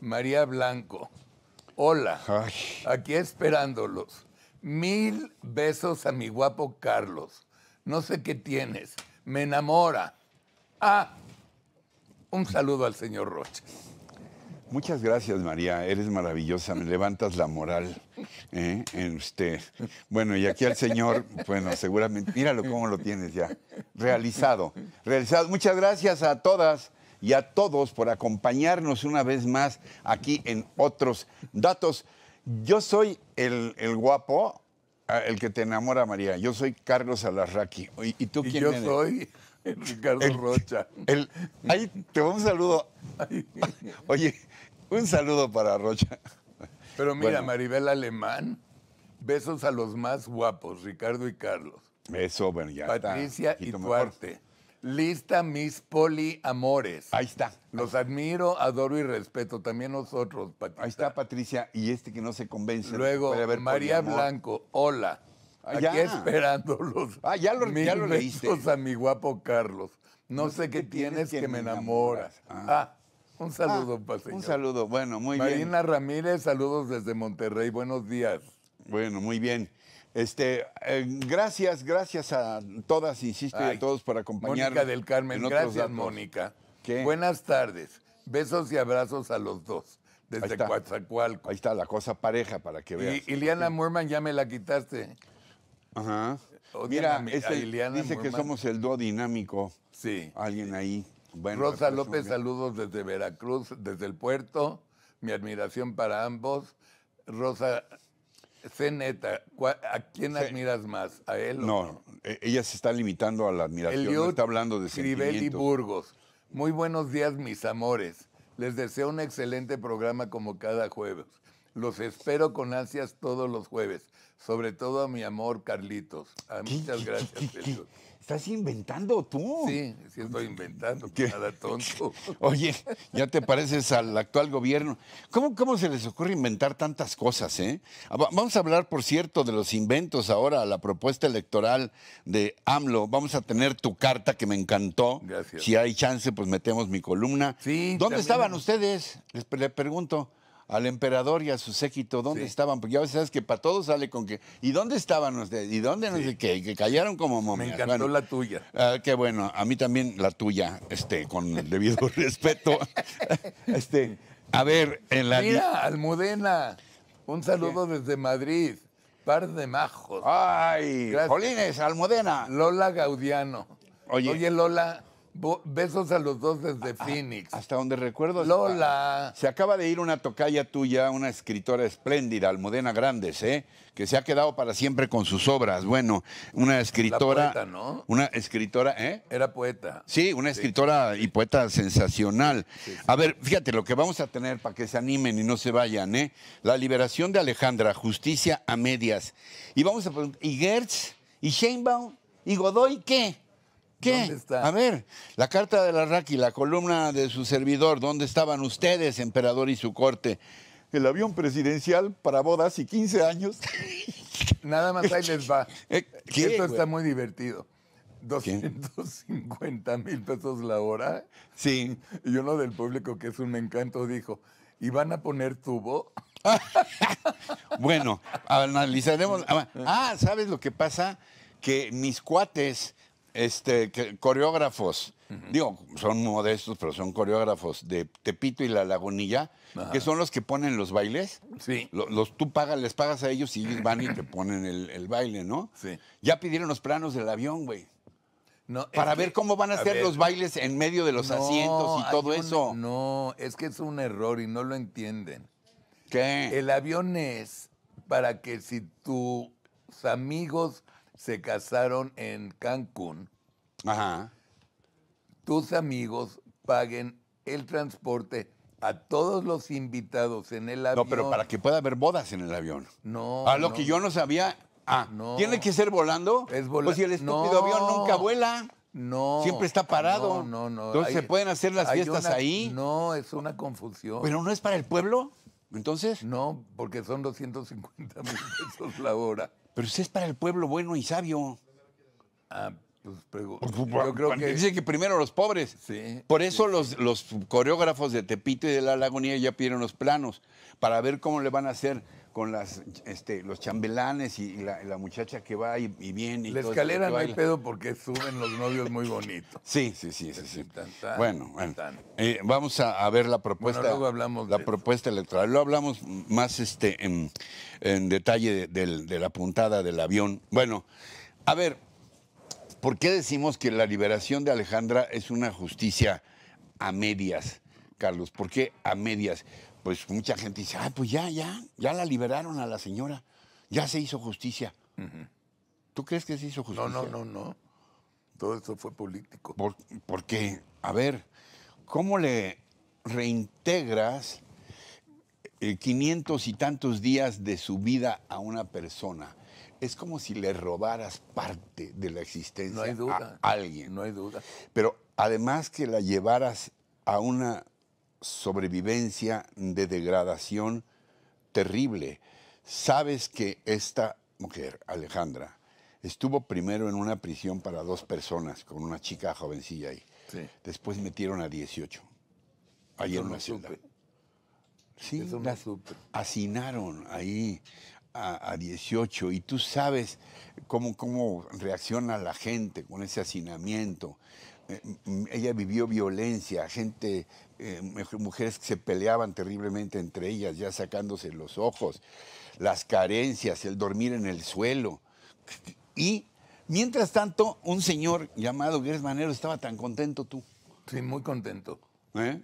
María Blanco. Hola, aquí esperándolos. Mil besos a mi guapo Carlos. No sé qué tienes, me enamora. Ah, un saludo al señor Roche. Muchas gracias, María. Eres maravillosa. Me levantas la moral ¿eh? en usted. Bueno, y aquí al señor, bueno, seguramente, míralo cómo lo tienes ya. Realizado. Realizado. Muchas gracias a todas y a todos por acompañarnos una vez más aquí en otros datos. Yo soy el, guapo, ah, el que te enamora, María. Yo soy Carlos Alarraqui. ¿Y, tú quién eres? yo soy Ricardo Rocha. ahí te un saludo. Oye, un saludo para Rocha. Pero mira, Maribel Alemán, besos a los más guapos, Ricardo y Carlos. Eso, bueno, ya Patricia y Tuarte. Lista mis poliamores. Ahí está. Los admiro, adoro y respeto. También nosotros, Patricia. Ahí está, Patricia. Y este que no se convence. Luego, María Blanco, hola. Ah, Aquí esperándolos. Ah, ya lo, a mi guapo Carlos. No, sé qué tienes, que, me enamoras. Ah. ah. Un saludo, ah, Un saludo, bueno, muy bien. Marina Ramírez, saludos desde Monterrey, buenos días. Bueno, muy bien. Este, eh, gracias, gracias a todas, insisto, y a todos por acompañarnos. Mónica del Carmen, gracias, Mónica. Buenas tardes. Besos y abrazos a los dos. Desde Coatzacoalco. Ahí está la cosa pareja para que veas. Y Ileana sí. ya me la quitaste. Ajá. Mira, este, dice que somos el dúo dinámico. Sí. Alguien ahí. Bueno, Rosa pues, López, saludos desde Veracruz, desde el puerto. Mi admiración para ambos. Rosa Sé ¿a quién admiras más? ¿A él? O no, e, ella se está limitando a la admiración, no está hablando de Crivelli Burgos. Muy buenos días, mis amores. Les deseo un excelente programa como cada jueves. Los espero con ansias todos los jueves, sobre todo a mi amor Carlitos. Ah, muchas gracias, Jesús. Estás inventando tú. Sí, estoy inventando, nada tonto. Oye, ya te pareces al actual gobierno. ¿Cómo, ¿Cómo se les ocurre inventar tantas cosas, eh? Ah, vamos a hablar, por cierto, de los inventos ahora, la propuesta electoral de AMLO. Vamos a tener tu carta que me encantó. Gracias. Si hay chance, pues metemos mi columna. Sí. ¿Dónde estaban ustedes? Les le pregunto al emperador y a su séquito, ¿dónde estaban? Porque ya sabes que para todos sale con que, ¿y dónde estaban ustedes? ¿Y dónde no sé qué? que callaron como momias. Me encantó la tuya. Ah, qué bueno, a mí también la tuya, este, con el debido respeto. este, a ver, en la... Mira, Almudena, un saludo desde Madrid, par de majos. ¡Ay! Gracias. Jolines, Almudena. Lola Gaudiano. Oye, Oye Lola, Besos a los dos desde Phoenix. Hasta donde recuerdo. Lola. Se acaba de ir una tocaya tuya, una escritora espléndida, Almudena Grandes, ¿eh? que se ha quedado para siempre con sus obras. Bueno, una escritora. poeta, ¿no? Una escritora, ¿eh? Era poeta. Sí, una escritora y poeta sensacional. A ver, fíjate lo que vamos a tener para que se animen y no se vayan, ¿eh? La liberación de Alejandra, justicia a medias. Y vamos a preguntar, ¿y Gertz? ¿Y Sheinbaum? ¿Y Godoy qué? ¿Qué? A ver, la carta de la Raki, la columna de su servidor, ¿dónde estaban ustedes, emperador y su corte? El avión presidencial para bodas y 15 años. Nada más ahí les va. Esto está muy divertido. 250 mil pesos la hora. Sí. Y uno del público, que es un encanto, dijo, ¿y van a poner tubo? bueno, analizaremos. Ah, ¿sabes lo que pasa? Que mis cuates este, que, coreógrafos, digo, son modestos, pero son coreógrafos de Tepito y La Lagunilla, que son los que ponen los bailes. Sí. Los, tú pagas, les pagas a ellos y van y te ponen el, baile, ¿no? Sí. Ya pidieron los planos del avión, güey. No, para ver cómo van a, hacer ser los bailes en medio de los asientos y todo eso. No, es que es un error y no lo entienden. ¿Qué? El avión es para que si tus amigos se casaron en Cancún, Ajá. tus amigos paguen el transporte a todos los invitados en el avión. No, pero para que pueda haber bodas en el avión. No. A lo que yo no sabía. Ah, no. ¿tiene que ser volando? Es volando. Pues si el estúpido avión nunca vuela. No. Siempre está parado. No, no, no. Entonces se pueden hacer las fiestas ahí. No, es una confusión. ¿Pero no es para el pueblo? Entonces. No, porque son 250 mil pesos la hora. Pero usted es para el pueblo bueno y sabio. Ah, pues, pues, pues creo que dice que primero los pobres. Por eso los, los coreógrafos de Tepito y de la Lagunía ya pidieron los planos para ver cómo le van a hacer con este, los chambelanes y, la, muchacha que va y, viene. la escalera no hay pedo porque suben los novios muy bonitos. Sí, sí, sí, sí. bueno, eh, vamos a, ver la propuesta. luego hablamos la propuesta electoral. lo hablamos más este, en, detalle de la puntada del avión. Bueno, a ver, ¿por qué decimos que la liberación de Alejandra es una justicia a medias, Carlos? ¿Por qué a medias? pues mucha gente dice, ah, pues ya, ya, ya la liberaron a la señora, ya se hizo justicia. ¿Tú crees que se hizo justicia? No, no, no, no. Todo esto fue político. Por, qué? a ver, ¿cómo le reintegras 500 eh, y tantos días de su vida a una persona? Es como si le robaras parte de la existencia a alguien. No hay duda. Pero además que la llevaras a una sobrevivencia de degradación terrible. Sabes que esta mujer, Alejandra, estuvo primero en una prisión para dos personas, con una chica jovencilla ahí. Después metieron a 18. Ahí en una ciudad. Sí, ahí a, 18 y tú sabes cómo, cómo reacciona la gente con ese hacinamiento. Eh, ella vivió violencia, gente, eh, mujeres que se peleaban terriblemente entre ellas, ya sacándose los ojos, las carencias, el dormir en el suelo. Y mientras tanto, un señor llamado Gers Manero estaba tan contento tú. Sí, muy contento. ¿Eh?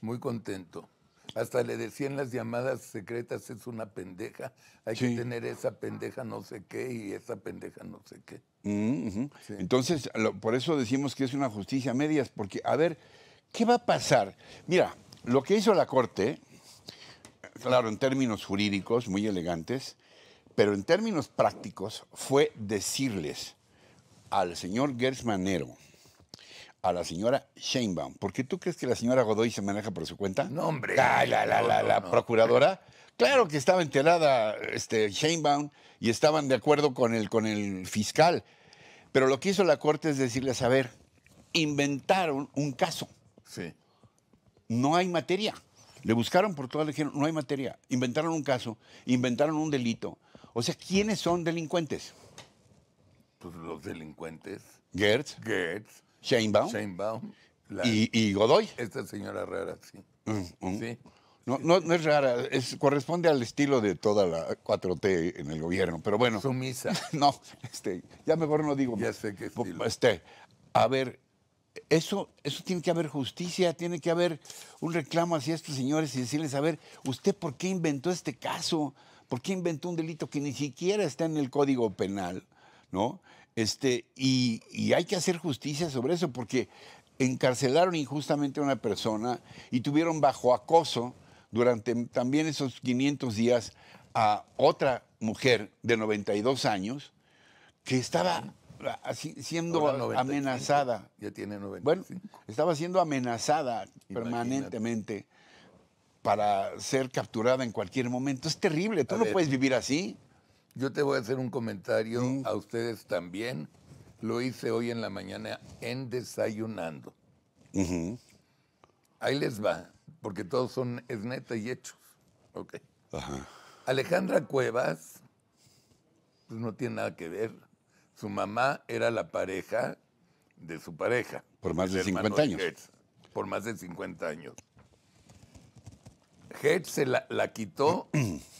Muy contento. Hasta le decían las llamadas secretas, es una pendeja, hay que tener esa pendeja no sé qué y esa pendeja no sé qué. Mm, Entonces, por eso decimos que es una justicia a medias, porque, a ver, ¿qué va a pasar? Mira, lo que hizo la Corte, claro, en términos jurídicos, muy elegantes, pero en términos prácticos, fue decirles al señor Gersmanero, a la señora Sheinbaum. ¿Por qué tú crees que la señora Godoy se maneja por su cuenta? No, hombre. la, procuradora. Claro que estaba enterada este, Sheinbaum y estaban de acuerdo con el, con el fiscal. Pero lo que hizo la corte es decirle a ver, inventaron un caso. Sí. No hay materia. Le buscaron por todas, le dijeron, no hay materia. Inventaron un caso, inventaron un delito. O sea, ¿quiénes son delincuentes? Pues los delincuentes. Gertz. Gertz. Shane Baum. Shane Baum. y, Godoy. Esta señora rara, sí. Mm, mm. No, es rara, corresponde al estilo de toda la 4T en el gobierno, pero bueno. Sumisa. No, este, ya mejor no digo. Ya sé que estilo. Este, a ver, eso, eso tiene que haber justicia, tiene que haber un reclamo hacia estos señores y decirles, a ver, ¿usted por qué inventó este caso? ¿Por qué inventó un delito que ni siquiera está en el Código Penal? ¿No? Este, y, hay que hacer justicia sobre eso, porque encarcelaron injustamente a una persona y tuvieron bajo acoso durante también esos 500 días a otra mujer de 92 años que estaba así, siendo amenazada. Ya tiene Bueno, estaba siendo amenazada permanentemente para ser capturada en cualquier momento. Es terrible, tú no puedes vivir así. Yo te voy a hacer un comentario a ustedes también. Lo hice hoy en la mañana en desayunando. Ahí les va, porque todos son es neta y hechos. Ok. Alejandra Cuevas pues, no tiene nada que ver. Su mamá era la pareja de su pareja. Por más de 50 años. por más de 50 años. Hertz se la, quitó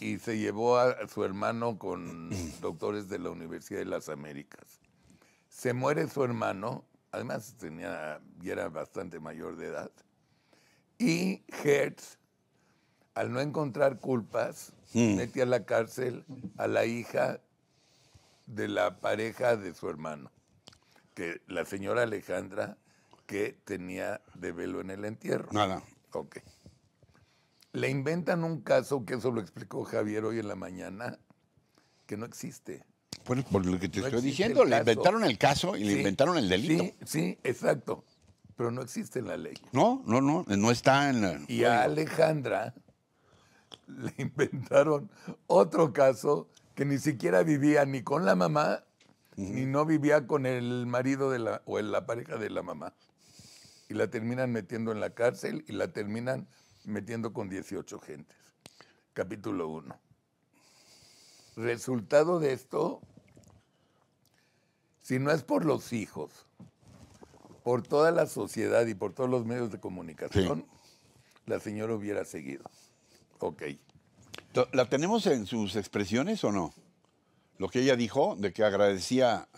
y se llevó a su hermano con doctores de la Universidad de las Américas. Se muere su hermano, además tenía, ya era bastante mayor de edad, y Hertz, al no encontrar culpas, hmm. metió a la cárcel a la hija de la pareja de su hermano, que la señora Alejandra que tenía de velo en el entierro. Nada. Ok. Le inventan un caso, que eso lo explicó Javier hoy en la mañana, que no existe. por lo que te estoy diciendo, le inventaron el caso y le inventaron el delito. Sí, sí, exacto. Pero no existe en la ley. No, no, no, no está en la. Y a Alejandra le inventaron otro caso que ni siquiera vivía ni con la mamá, ni no vivía con el marido de la, o en la pareja de la mamá. Y la terminan metiendo en la cárcel y la terminan metiendo con 18 gentes. Capítulo 1. Resultado de esto, si no es por los hijos, por toda la sociedad y por todos los medios de comunicación, la señora hubiera seguido. Ok. ¿La tenemos en sus expresiones o no? Lo que ella dijo, de que agradecía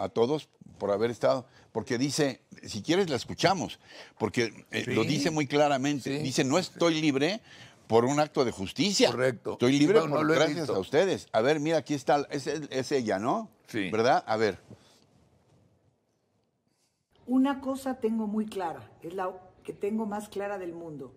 a todos por haber estado, porque dice, si quieres la escuchamos, porque eh, lo dice muy claramente, dice, no estoy libre por un acto de justicia. Correcto. Estoy libre gracias a ustedes. A ver, mira, aquí está, es, es ella, ¿no? Sí. ¿Verdad? A ver. Una cosa tengo muy clara, es la que tengo más clara del mundo.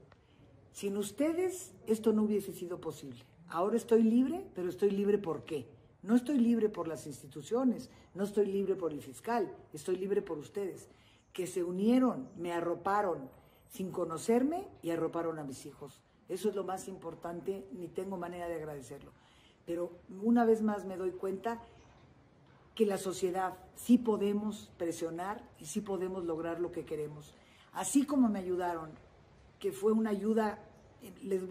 Sin ustedes esto no hubiese sido posible. Ahora estoy libre, pero estoy libre ¿por qué? No estoy libre por las instituciones, no estoy libre por el fiscal, estoy libre por ustedes, que se unieron, me arroparon sin conocerme y arroparon a mis hijos. Eso es lo más importante, ni tengo manera de agradecerlo. Pero una vez más me doy cuenta que la sociedad sí podemos presionar y sí podemos lograr lo que queremos. Así como me ayudaron, que fue una ayuda, les,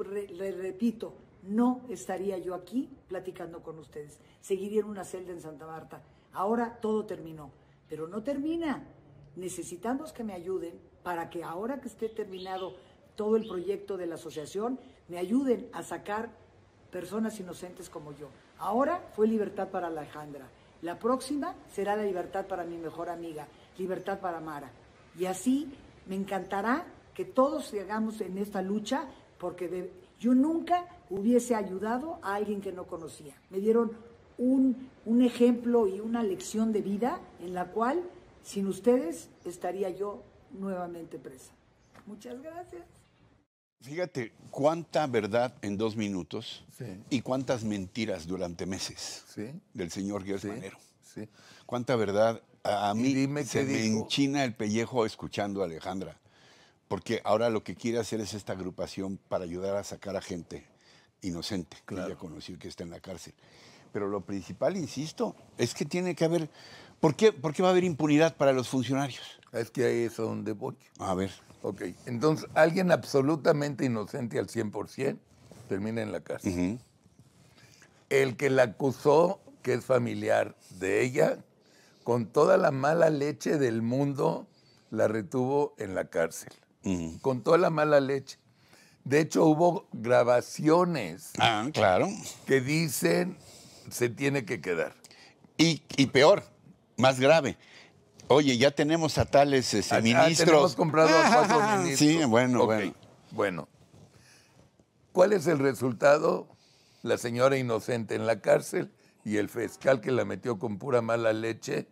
repito, no estaría yo aquí platicando con ustedes. Seguiría en una celda en Santa Marta. Ahora todo terminó, pero no termina. Necesitamos que me ayuden para que ahora que esté terminado todo el proyecto de la asociación, me ayuden a sacar personas inocentes como yo. Ahora fue libertad para Alejandra. La próxima será la libertad para mi mejor amiga, libertad para Mara. Y así me encantará que todos sigamos en esta lucha porque yo nunca hubiese ayudado a alguien que no conocía. Me dieron un, ejemplo y una lección de vida en la cual sin ustedes estaría yo nuevamente presa. Muchas gracias. Fíjate cuánta verdad en dos minutos y cuántas mentiras durante meses del señor Gersmanero. Manero. Cuánta verdad a mí se me enchina el pellejo escuchando a Alejandra. Porque ahora lo que quiere hacer es esta agrupación para ayudar a sacar a gente inocente, claro. que ya que está en la cárcel. Pero lo principal, insisto, es que tiene que haber... ¿Por qué, ¿Por va a haber impunidad para los funcionarios? Es que ahí es donde voy. A ver. Ok, entonces alguien absolutamente inocente al 100% termina en la cárcel. El que la acusó, que es familiar de ella, con toda la mala leche del mundo, la retuvo en la cárcel con toda la mala leche. De hecho, hubo grabaciones. Ah, claro. Que dicen se tiene que quedar. Y, peor, más grave. Oye, ya tenemos a tales este, ah, ah, ministros. Ya tenemos comprado a ministros. Sí, bueno, bueno. Bueno. ¿Cuál es el resultado? La señora inocente en la cárcel y el fiscal que la metió con pura mala leche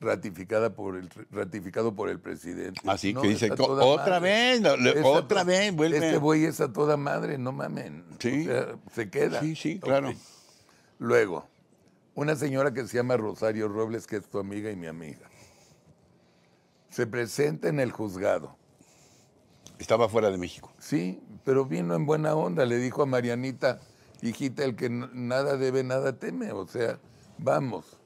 ratificada por el ratificado por el presidente. Así ah, que dice otra vez, otra vez, vuelve. Este güey es a toda madre, no mamen. Sí. se queda. Sí, sí, claro. Luego, una señora que se llama Rosario Robles, que es tu amiga y mi amiga, se presenta en el juzgado. Estaba fuera de México. Sí, pero vino en buena onda, le dijo a Marianita, hijita, el que nada debe, nada teme, o sea, vamos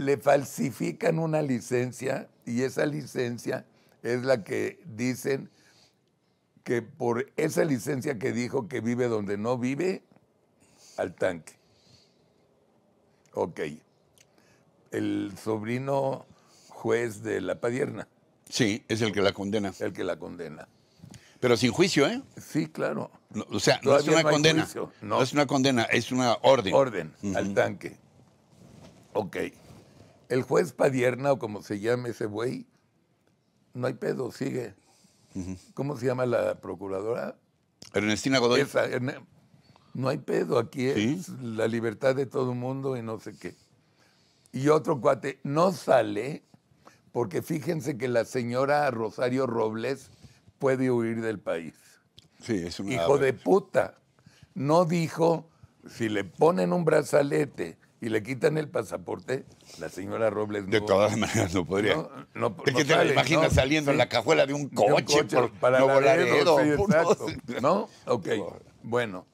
le falsifican una licencia y esa licencia es la que dicen que por esa licencia que dijo que vive donde no vive, al tanque. Ok. El sobrino juez de la Padierna. Sí, es el que la condena. El que la condena. Pero sin juicio, ¿eh? Sí, claro. o sea, no es una condena. No. es una condena, es una orden. Orden, al tanque. Ok el juez Padierna o como se llame ese güey, no hay pedo, sigue. ¿Cómo se llama la procuradora? Ernestina Godoy. no hay pedo, aquí es la libertad de todo el mundo y no sé qué. Y otro cuate no sale porque fíjense que la señora Rosario Robles puede huir del país. Sí, es un Hijo de puta. No dijo, si le ponen un brazalete y le quitan el pasaporte, la señora Robles no. De todas maneras, no podría. te imaginas saliendo en la cajuela de un coche, para no red, ¿No? Ok. Bueno,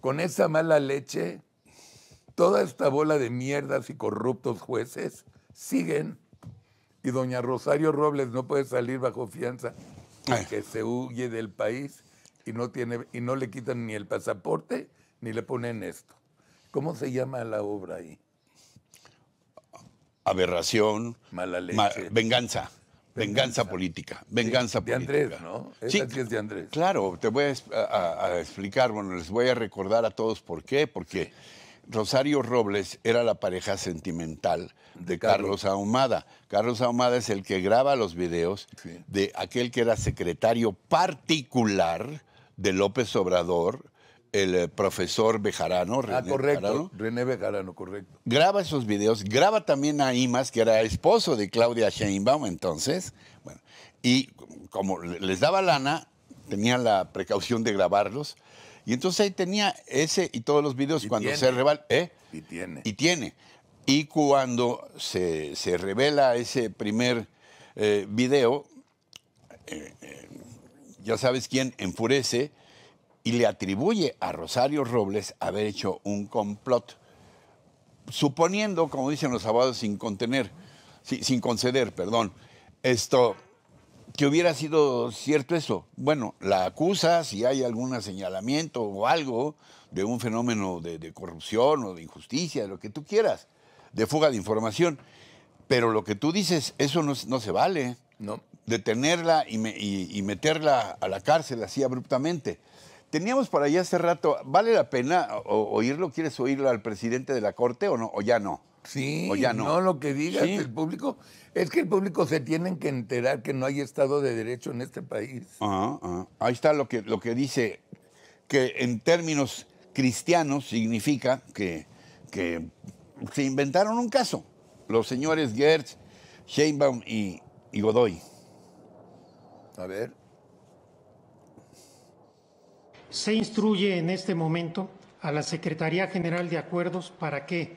con esa mala leche, toda esta bola de mierdas y corruptos jueces siguen y doña Rosario Robles no puede salir bajo fianza que se huye del país y no, tiene, y no le quitan ni el pasaporte ni le ponen esto. ¿Cómo se llama la obra ahí? Aberración. Mala venganza. Venganza, política. Venganza política. De Andrés, ¿no? sí, es de Andrés. Claro, te voy a, explicar, bueno, les voy a recordar a todos por qué, porque Rosario Robles era la pareja sentimental de Carlos, Ahumada. Carlos Ahumada es el que graba los videos de aquel que era secretario particular de López Obrador el eh, profesor Bejarano. Ah, René ah, correcto. René Bejarano, correcto. Graba esos videos, graba también a Imas, que era esposo de Claudia Sheinbaum entonces. Bueno, y como les daba lana, tenía la precaución de grabarlos. Y entonces ahí tenía ese y todos los videos cuando se revela. ¿eh? Y tiene. Y tiene. Y cuando se, revela ese primer eh, video, eh, ya sabes quién enfurece y le atribuye a Rosario Robles haber hecho un complot, suponiendo, como dicen los abogados, sin contener, sin conceder, perdón, esto que hubiera sido cierto eso. Bueno, la acusa si hay algún señalamiento o algo de un fenómeno de, corrupción o de injusticia, de lo que tú quieras, de fuga de información. Pero lo que tú dices, eso no, no se vale. No. Detenerla y, y, meterla a la cárcel así abruptamente. Teníamos por allá hace rato, ¿vale la pena oírlo? ¿Quieres oírlo al presidente de la Corte o no? ¿O ya no? Sí, o ya no. no lo que diga el público. Es que el público se tiene que enterar que no hay Estado de Derecho en este país. Ahí está lo que, lo que dice, que en términos cristianos significa que, que se inventaron un caso. Los señores Gertz, Sheinbaum y Godoy. A ver. Se instruye en este momento a la Secretaría General de Acuerdos para que,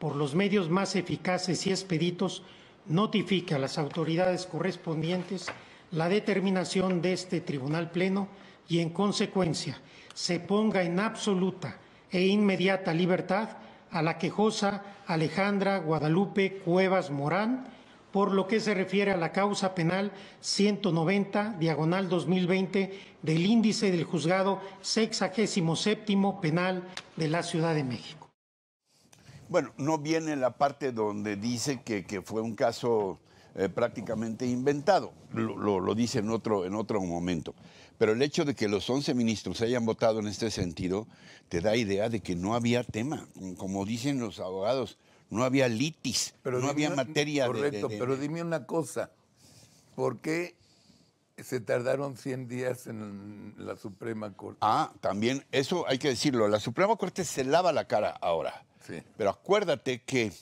por los medios más eficaces y expeditos, notifique a las autoridades correspondientes la determinación de este Tribunal Pleno y, en consecuencia, se ponga en absoluta e inmediata libertad a la quejosa Alejandra Guadalupe Cuevas Morán, por lo que se refiere a la causa penal 190, diagonal 2020, del índice del juzgado 67 penal de la Ciudad de México. Bueno, no viene la parte donde dice que, fue un caso eh, prácticamente inventado, lo, dice en otro, en otro momento. Pero el hecho de que los 11 ministros hayan votado en este sentido te da idea de que no había tema. Como dicen los abogados, no había litis, pero no había materia correcto, de, pero dime una cosa, ¿por qué se tardaron 100 días en la Suprema Corte? Ah, también, eso hay que decirlo, la Suprema Corte se lava la cara ahora, sí. pero acuérdate que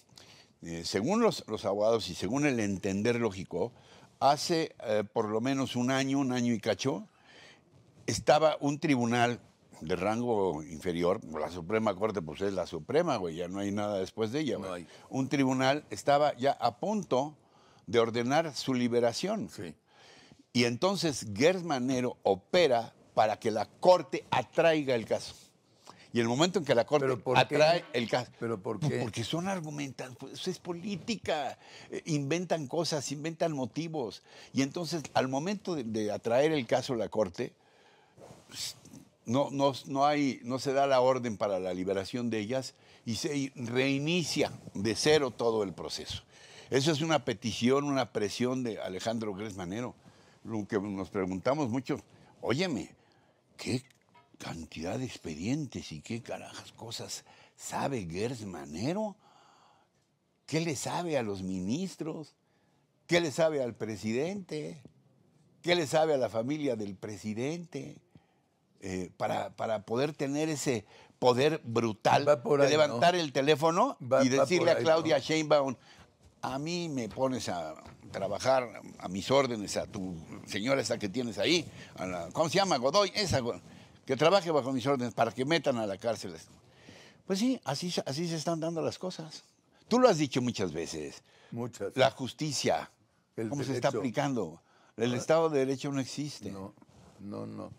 eh, según los, abogados y según el entender lógico, hace eh, por lo menos un año, un año y cacho, estaba un tribunal de rango inferior, la Suprema Corte, pues es la Suprema, güey, ya no hay nada después de ella, Un tribunal estaba ya a punto de ordenar su liberación. Sí. Y entonces Gers Manero opera para que la Corte atraiga el caso. Y el momento en que la Corte atrae el caso. ¿Pero por pues, qué? Porque son argumentan, pues es política, eh, inventan cosas, inventan motivos. Y entonces, al momento de, de atraer el caso a la Corte, pues, no, hay, no se da la orden para la liberación de ellas y se reinicia de cero todo el proceso. Eso es una petición, una presión de Alejandro Gresmanero. Lo que nos preguntamos mucho, óyeme, ¿qué cantidad de expedientes y qué carajas cosas sabe Gersmanero? ¿Qué le sabe a los ministros? ¿Qué le sabe al presidente? ¿Qué le sabe a la familia del presidente? Eh, para, para poder tener ese poder brutal de levantar el teléfono y decirle a Claudia Sheinbaum, a mí me pones a trabajar a mis órdenes, a tu señora esa que tienes ahí, ¿cómo se llama? Godoy, esa, que trabaje bajo mis órdenes para que metan a la cárcel. Pues sí, así, así se están dando las cosas. Tú lo has dicho muchas veces. Muchas. La justicia, cómo se está aplicando. El ah. Estado de Derecho no existe. No, no, no.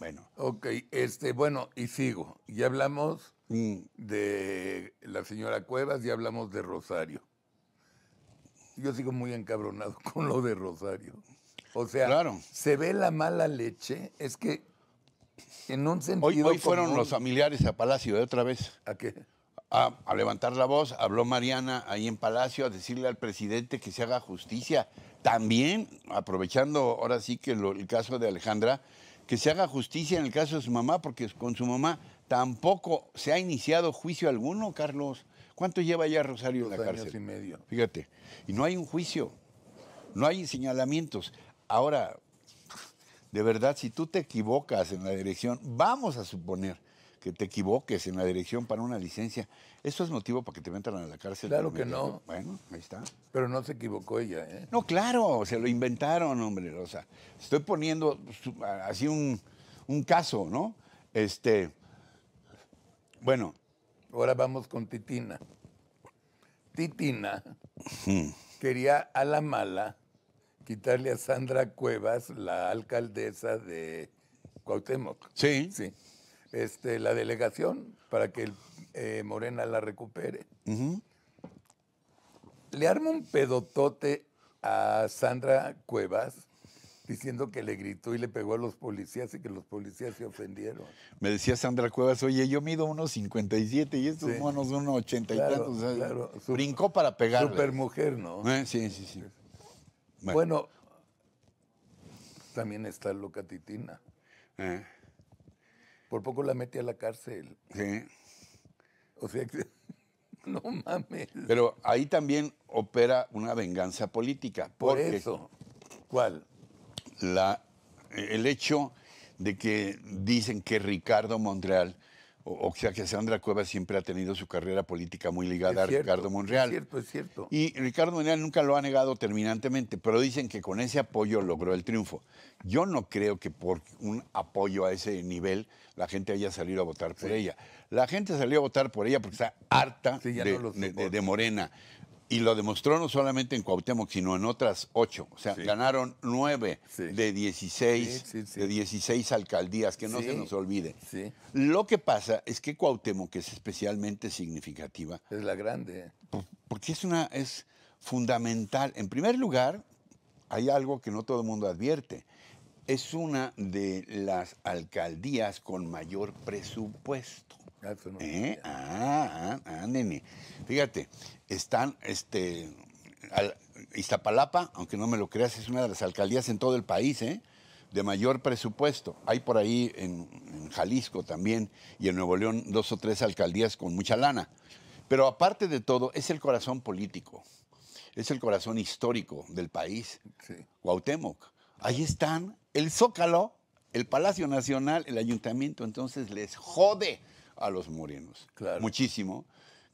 Bueno. Ok, este, bueno, y sigo. Ya hablamos mm. de la señora Cuevas, ya hablamos de Rosario. Yo sigo muy encabronado con lo de Rosario. O sea, se ve la mala leche. Es que en un sentido. Hoy, fueron los familiares a Palacio de ¿eh? otra vez. ¿A qué? A, levantar la voz, habló Mariana ahí en Palacio a decirle al presidente que se haga justicia. También, aprovechando ahora sí que el caso de Alejandra, que se haga justicia en el caso de su mamá, porque con su mamá tampoco se ha iniciado juicio alguno, Carlos. ¿Cuánto lleva ya Rosario en la años cárcel? y medio. Fíjate, y no hay un juicio, no hay señalamientos. Ahora, de verdad, si tú te equivocas en la dirección, vamos a suponer que te equivoques en la dirección para una licencia. ¿Eso es motivo para que te metan a la cárcel? Claro que no. bueno, ahí está. Pero no se equivocó ella, ¿eh? No, claro, se lo inventaron, hombre. O sea, estoy poniendo así un, caso, ¿no? Este. Bueno. Ahora vamos con Titina. Titina quería a la mala quitarle a Sandra Cuevas, la alcaldesa de Cuauhtémoc. Sí. Sí este, la delegación para que eh, Morena la recupere. Le arma un pedotote a Sandra Cuevas diciendo que le gritó y le pegó a los policías y que los policías se ofendieron. Me decía Sandra Cuevas, oye, yo mido unos 57 y estos monos unos 80 y tantos. Brincó para pegar. Super mujer, ¿no? Eh, sí, sí, sí. Bueno. también está loca Titina. Eh. Por poco la mete a la cárcel. Sí. O sea que. No mames. Pero ahí también opera una venganza política. Por eso. ¿Cuál? La, el hecho de que dicen que Ricardo Montreal o, sea que Sandra Cuevas siempre ha tenido su carrera política muy ligada a Ricardo Monreal. Es cierto, es cierto. Y Ricardo Monreal nunca lo ha negado terminantemente, pero dicen que con ese apoyo logró el triunfo. Yo no creo que por un apoyo a ese nivel la gente haya salido a votar por ella. La gente salió a votar por ella porque está harta de Morena, y lo demostró no solamente en Cuauhtémoc, sino en otras ocho. O sea, ganaron nueve de, 16, de 16 alcaldías, que no se nos olvide. Lo que pasa es que Cuauhtémoc es especialmente significativa. Es la grande. Porque es una, es fundamental. En primer lugar, hay algo que no todo el mundo advierte. Es una de las alcaldías con mayor presupuesto. ¿Eh? Ah, ah, ah, nene. Fíjate, están, este, Iztapalapa, aunque no me lo creas, es una de las alcaldías en todo el país, ¿eh? de mayor presupuesto. Hay por ahí en, Jalisco también y en Nuevo León dos o tres alcaldías con mucha lana. Pero aparte de todo, es el corazón político, es el corazón histórico del país, sí. Cuauhtémoc. Ahí están el Zócalo, el Palacio Nacional, el Ayuntamiento, entonces les jode a los morenos. Muchísimo.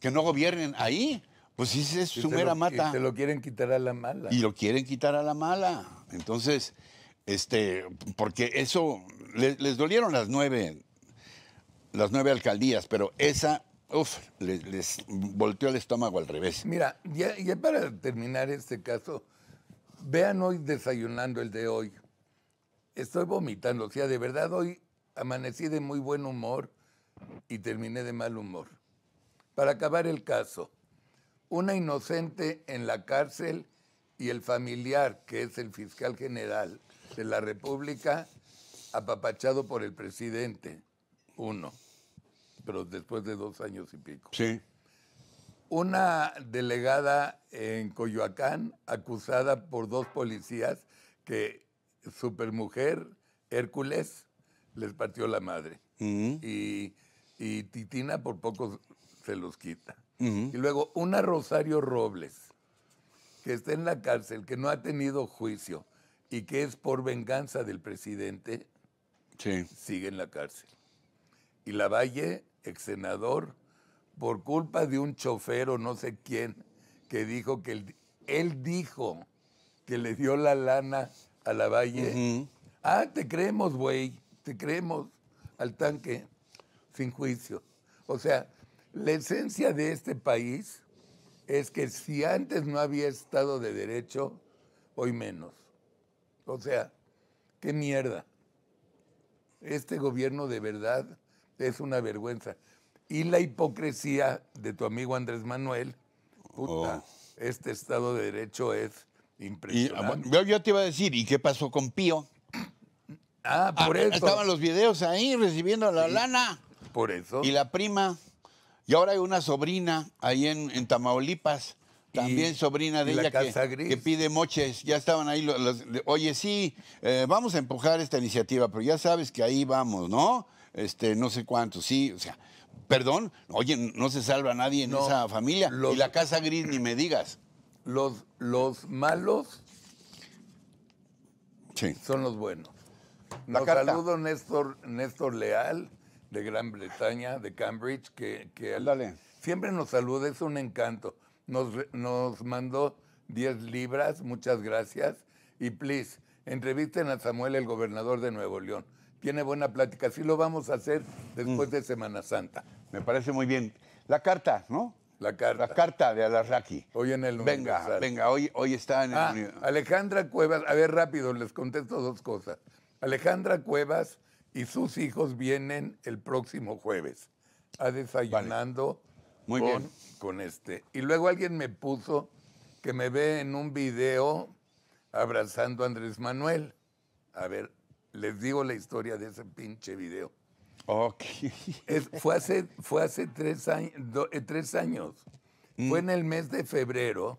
Que no gobiernen ahí. Pues sí, es su mera mata. Y lo quieren quitar a la mala. Y lo quieren quitar a la mala. Entonces, este, porque eso, les dolieron las nueve, las nueve alcaldías, pero esa, uff, les, volteó el estómago al revés. Mira, ya, ya para terminar este caso, vean hoy desayunando el de hoy. Estoy vomitando, o sea, de verdad hoy amanecí de muy buen humor y terminé de mal humor. Para acabar el caso, una inocente en la cárcel y el familiar, que es el fiscal general de la República, apapachado por el presidente, uno, pero después de dos años y pico. Sí. Una delegada en Coyoacán acusada por dos policías que supermujer, Hércules, les partió la madre. Y y Titina por poco se los quita. Y luego una Rosario Robles, que está en la cárcel, que no ha tenido juicio y que es por venganza del presidente, sigue en la cárcel. Y Lavalle, ex senador, por culpa de un chofer o no sé quién, que dijo que él, dijo que le dio la lana a Lavalle. Valle Ah, te creemos, güey, te creemos al tanque sin juicio. O sea, la esencia de este país es que si antes no había Estado de Derecho, hoy menos. O sea, qué mierda. Este gobierno de verdad es una vergüenza. Y la hipocresía de tu amigo Andrés Manuel, puta, oh. este Estado de Derecho es impresionante. Ah, yo, te iba a decir, ¿y qué pasó con Pío? Ah, por ah, eso. Estaban los videos ahí recibiendo la lana. Por eso. Y la prima. Y ahora hay una sobrina ahí en, Tamaulipas. También sobrina de ella que, pide moches. Ya estaban ahí. oye, sí, eh, vamos a empujar esta iniciativa, pero ya sabes que ahí vamos, ¿no? Este, no sé cuánto, sí, o sea, perdón, oye, no se salva nadie en esa familia. y la Casa Gris, ni me digas. Los, los malos son los buenos. Los Néstor, Néstor Leal de Gran Bretaña, de Cambridge, que, que siempre nos saluda, es un encanto. Nos, nos mandó 10 libras, muchas gracias. Y please, entrevisten a Samuel, el gobernador de Nuevo León. Tiene buena plática, sí lo vamos a hacer después mm. de Semana Santa. Me parece muy bien. La carta, ¿no? La carta. La carta de Alarraqui. Hoy en el Venga, venga, hoy, hoy está en el ah, Alejandra Cuevas, a ver rápido, les contesto dos cosas. Alejandra Cuevas y sus hijos vienen el próximo jueves a desayunando Muy con, bien. con este. Y luego alguien me puso que me ve en un video abrazando a Andrés Manuel. A ver, les digo la historia de ese pinche video. Ok. fue, hace, fue hace tres, años, eh, mm. Fue en el mes de febrero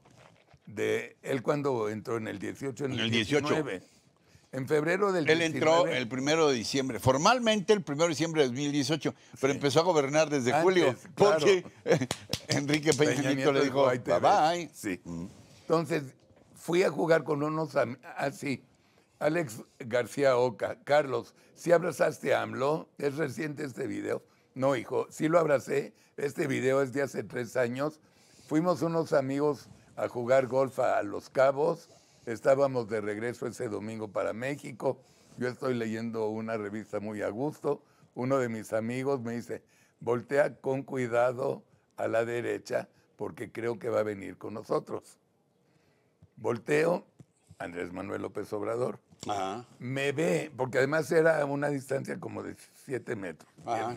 de él cuando entró en el 18, en, el, 18. En febrero del Él entró el primero de diciembre, formalmente el primero de diciembre de 2018, pero empezó a gobernar desde julio, Enrique Peña, le dijo, bye bye. Sí. Mm. Entonces, fui a jugar con unos así. Ah, Alex García Oca, Carlos, si abrazaste a AMLO, es reciente este video. No, hijo, sí lo abracé. Este video es de hace tres años. Fuimos unos amigos a jugar golf a Los Cabos Estábamos de regreso ese domingo para México. Yo estoy leyendo una revista muy a gusto. Uno de mis amigos me dice, voltea con cuidado a la derecha porque creo que va a venir con nosotros. Volteo, Andrés Manuel López Obrador. Me ve, porque además era una distancia como de siete metros, ah,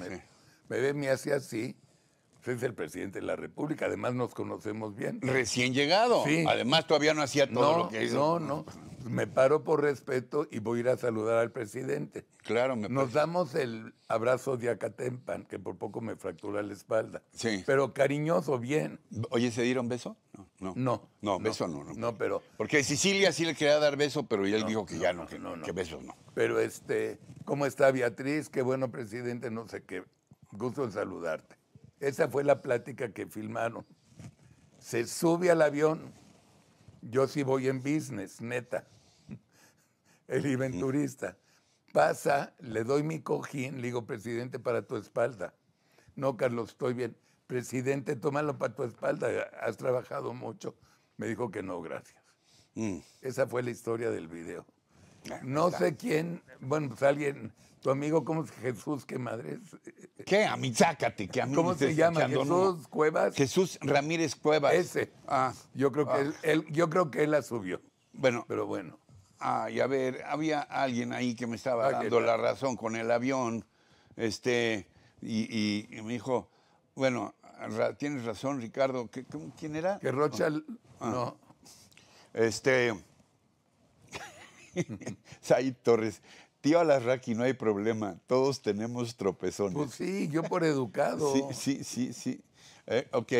Me ve, me hace así es el presidente de la República, además nos conocemos bien. Recién llegado. Sí. Además todavía no hacía todo lo que hizo. No, no. Me paro por respeto y voy a ir a saludar al presidente. Claro, me Nos damos el abrazo de Acatempan, que por poco me fractura la espalda. Sí. Pero cariñoso, bien. Oye, ¿se dieron beso? No. No, no, no beso no, no. pero. Porque Sicilia sí le quería dar beso, pero él dijo que ya no, que, no, que besos no. Pero este, ¿cómo está Beatriz? Qué bueno, presidente, no sé qué. Gusto en saludarte. Esa fue la plática que filmaron. Se sube al avión. Yo sí voy en business, neta. El aventurista. Pasa, le doy mi cojín, le digo, presidente, para tu espalda. No, Carlos, estoy bien. Presidente, tómalo para tu espalda, has trabajado mucho. Me dijo que no, gracias. Mm. Esa fue la historia del video. Ah, no sé quién, bueno, pues alguien, tu amigo, ¿cómo es Jesús? ¿Qué madre es? ¿Qué? A mí, sácate, que a ¿Cómo se llama? Jesús Cuevas. Jesús Ramírez Cuevas. Ese. Ah, yo creo que ah. él, yo creo que él la subió. Bueno. Pero bueno. Y a ver, había alguien ahí que me estaba dando la razón con el avión. Este, y, me dijo, bueno, tienes razón, Ricardo. quién era? Que Rocha. Ah. no. Este. Said Torres Tío Alarraqui, no hay problema, todos tenemos tropezones. Pues sí, yo por educado. sí, sí, sí, sí. Eh, ok.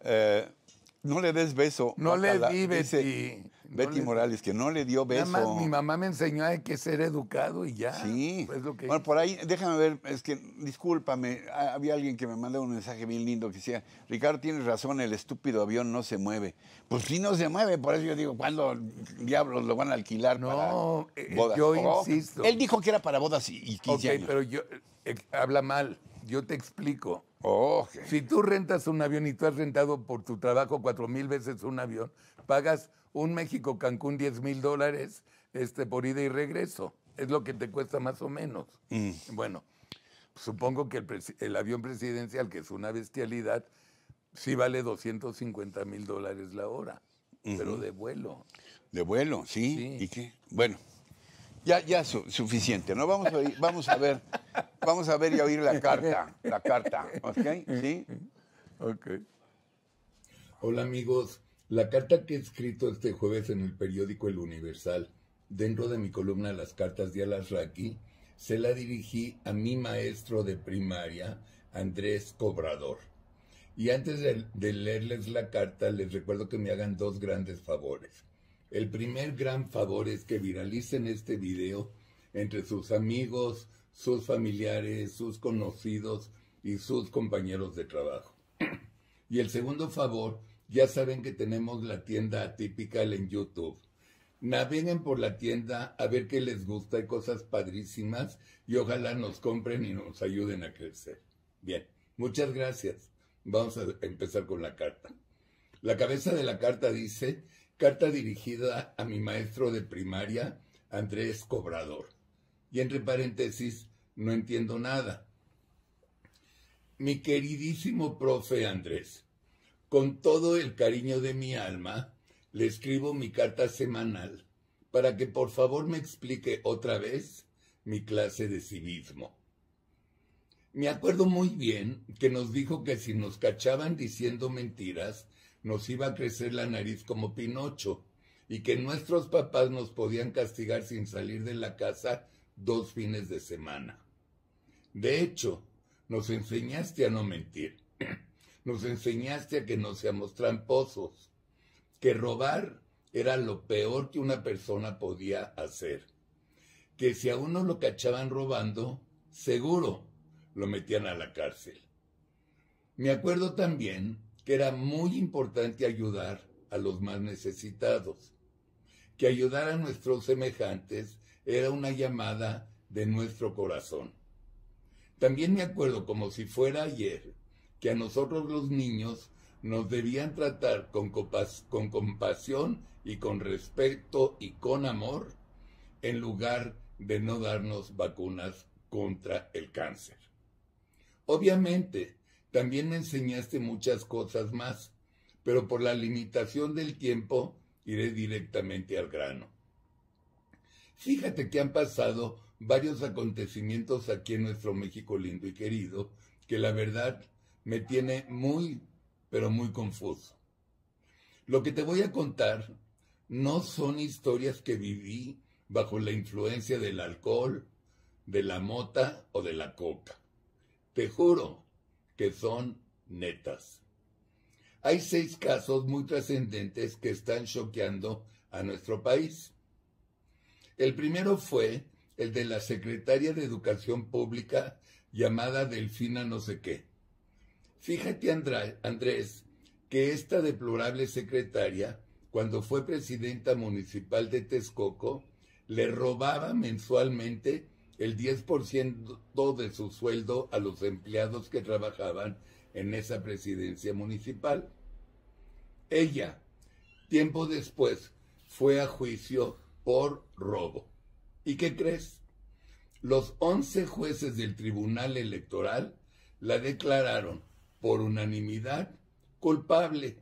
Eh, no le des beso. No le di, Betty Morales, que no le dio beso. Nada más mi mamá me enseñó a que ser educado y ya. Sí. Pues, bueno, por ahí, déjame ver, es que, discúlpame, ah, había alguien que me mandó un mensaje bien lindo que decía, Ricardo, tienes razón, el estúpido avión no se mueve. Pues sí no se mueve, por eso yo digo, ¿cuándo diablos lo van a alquilar no, eh, eh, bodas? yo oh, insisto. Él dijo que era para bodas y, 15 pero yo, eh, habla mal, yo te explico. Oh, Si tú rentas un avión y tú has rentado por tu trabajo cuatro mil veces un avión, pagas un México Cancún 10 mil dólares este, por ida y regreso. Es lo que te cuesta más o menos. Mm. Bueno, supongo que el, avión presidencial, que es una bestialidad, sí vale 250 mil dólares la hora, pero de vuelo. De vuelo, sí. ¿Y qué? Bueno. Ya, ya suficiente, ¿no? Vamos a, vamos a ver, vamos a ver y a oír la carta, la carta, ¿ok? ¿Sí? Ok. Hola amigos, la carta que he escrito este jueves en el periódico El Universal, dentro de mi columna Las cartas de Alasraqui, se la dirigí a mi maestro de primaria, Andrés Cobrador. Y antes de, de, leerles la carta, les recuerdo que me hagan dos grandes favores. El primer gran favor es que viralicen este video entre sus amigos, sus familiares, sus conocidos y sus compañeros de trabajo. y el segundo favor ya saben que tenemos la tienda atípica en YouTube. Naveguen por la tienda a ver qué les gusta, hay cosas padrísimas y ojalá nos compren y nos ayuden a crecer. Bien, muchas gracias. Vamos a empezar con la carta. La cabeza de la carta dice, carta dirigida a mi maestro de primaria, Andrés Cobrador. Y entre paréntesis, no entiendo nada. Mi queridísimo profe Andrés, con todo el cariño de mi alma, le escribo mi carta semanal para que por favor me explique otra vez mi clase de civismo. Me acuerdo muy bien que nos dijo que si nos cachaban diciendo mentiras, nos iba a crecer la nariz como Pinocho y que nuestros papás nos podían castigar sin salir de la casa dos fines de semana. De hecho, nos enseñaste a no mentir. Nos enseñaste a que no seamos tramposos, que robar era lo peor que una persona podía hacer, que si a uno lo cachaban robando, seguro lo metían a la cárcel. Me acuerdo también que era muy importante ayudar a los más necesitados, que ayudar a nuestros semejantes era una llamada de nuestro corazón. También me acuerdo como si fuera ayer que a nosotros los niños nos debían tratar con, compasión y con respeto y con amor, en lugar de no darnos vacunas contra el cáncer. Obviamente, también me enseñaste muchas cosas más, pero por la limitación del tiempo iré directamente al grano. Fíjate que han pasado varios acontecimientos aquí en nuestro México lindo y querido, que la verdad me tiene muy, pero muy confuso. Lo que te voy a contar no son historias que viví bajo la influencia del alcohol, de la mota o de la coca. Te juro que son netas. Hay seis casos muy trascendentes que están choqueando a nuestro país. El primero fue el de la secretaria de Educación Pública llamada Delfina no sé qué Fíjate, Andrés, que esta deplorable secretaria, cuando fue presidenta municipal de Texcoco, le robaba mensualmente el 10% de su sueldo a los empleados que trabajaban en esa presidencia municipal. Ella, tiempo después, fue a juicio por robo. ¿Y qué crees? Los 11 jueces del Tribunal Electoral la declararon por unanimidad culpable.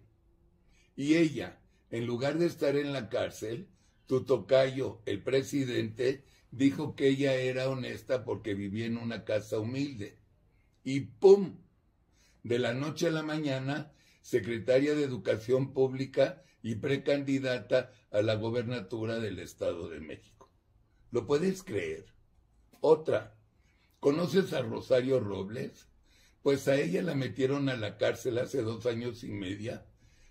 Y ella, en lugar de estar en la cárcel, Tutocayo, el presidente, dijo que ella era honesta porque vivía en una casa humilde. Y ¡pum! De la noche a la mañana, secretaria de Educación Pública y precandidata a la gobernatura del Estado de México. ¿Lo puedes creer? Otra. ¿Conoces a Rosario Robles? pues a ella la metieron a la cárcel hace dos años y media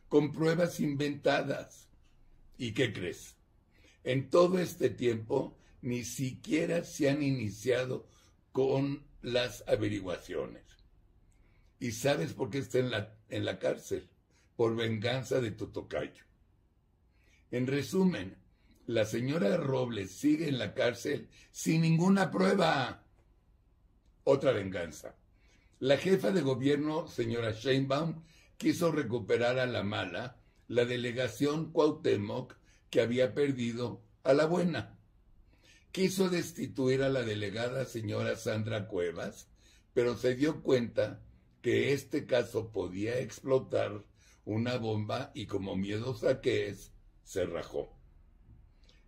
con pruebas inventadas. ¿Y qué crees? En todo este tiempo ni siquiera se han iniciado con las averiguaciones. ¿Y sabes por qué está en la, cárcel? Por venganza de tu En resumen, la señora Robles sigue en la cárcel sin ninguna prueba. Otra venganza. La jefa de gobierno, señora Sheinbaum, quiso recuperar a la mala la delegación Cuauhtémoc que había perdido a la buena. Quiso destituir a la delegada señora Sandra Cuevas, pero se dio cuenta que este caso podía explotar una bomba y como miedosa que es, se rajó.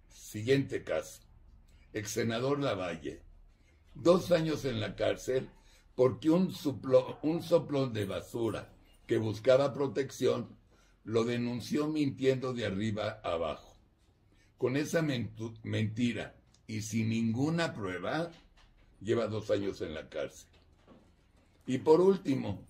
Siguiente caso. Ex senador Lavalle. Dos años en la cárcel porque un, soplón de basura que buscaba protección lo denunció mintiendo de arriba abajo. Con esa mentira y sin ninguna prueba, lleva dos años en la cárcel. Y por último,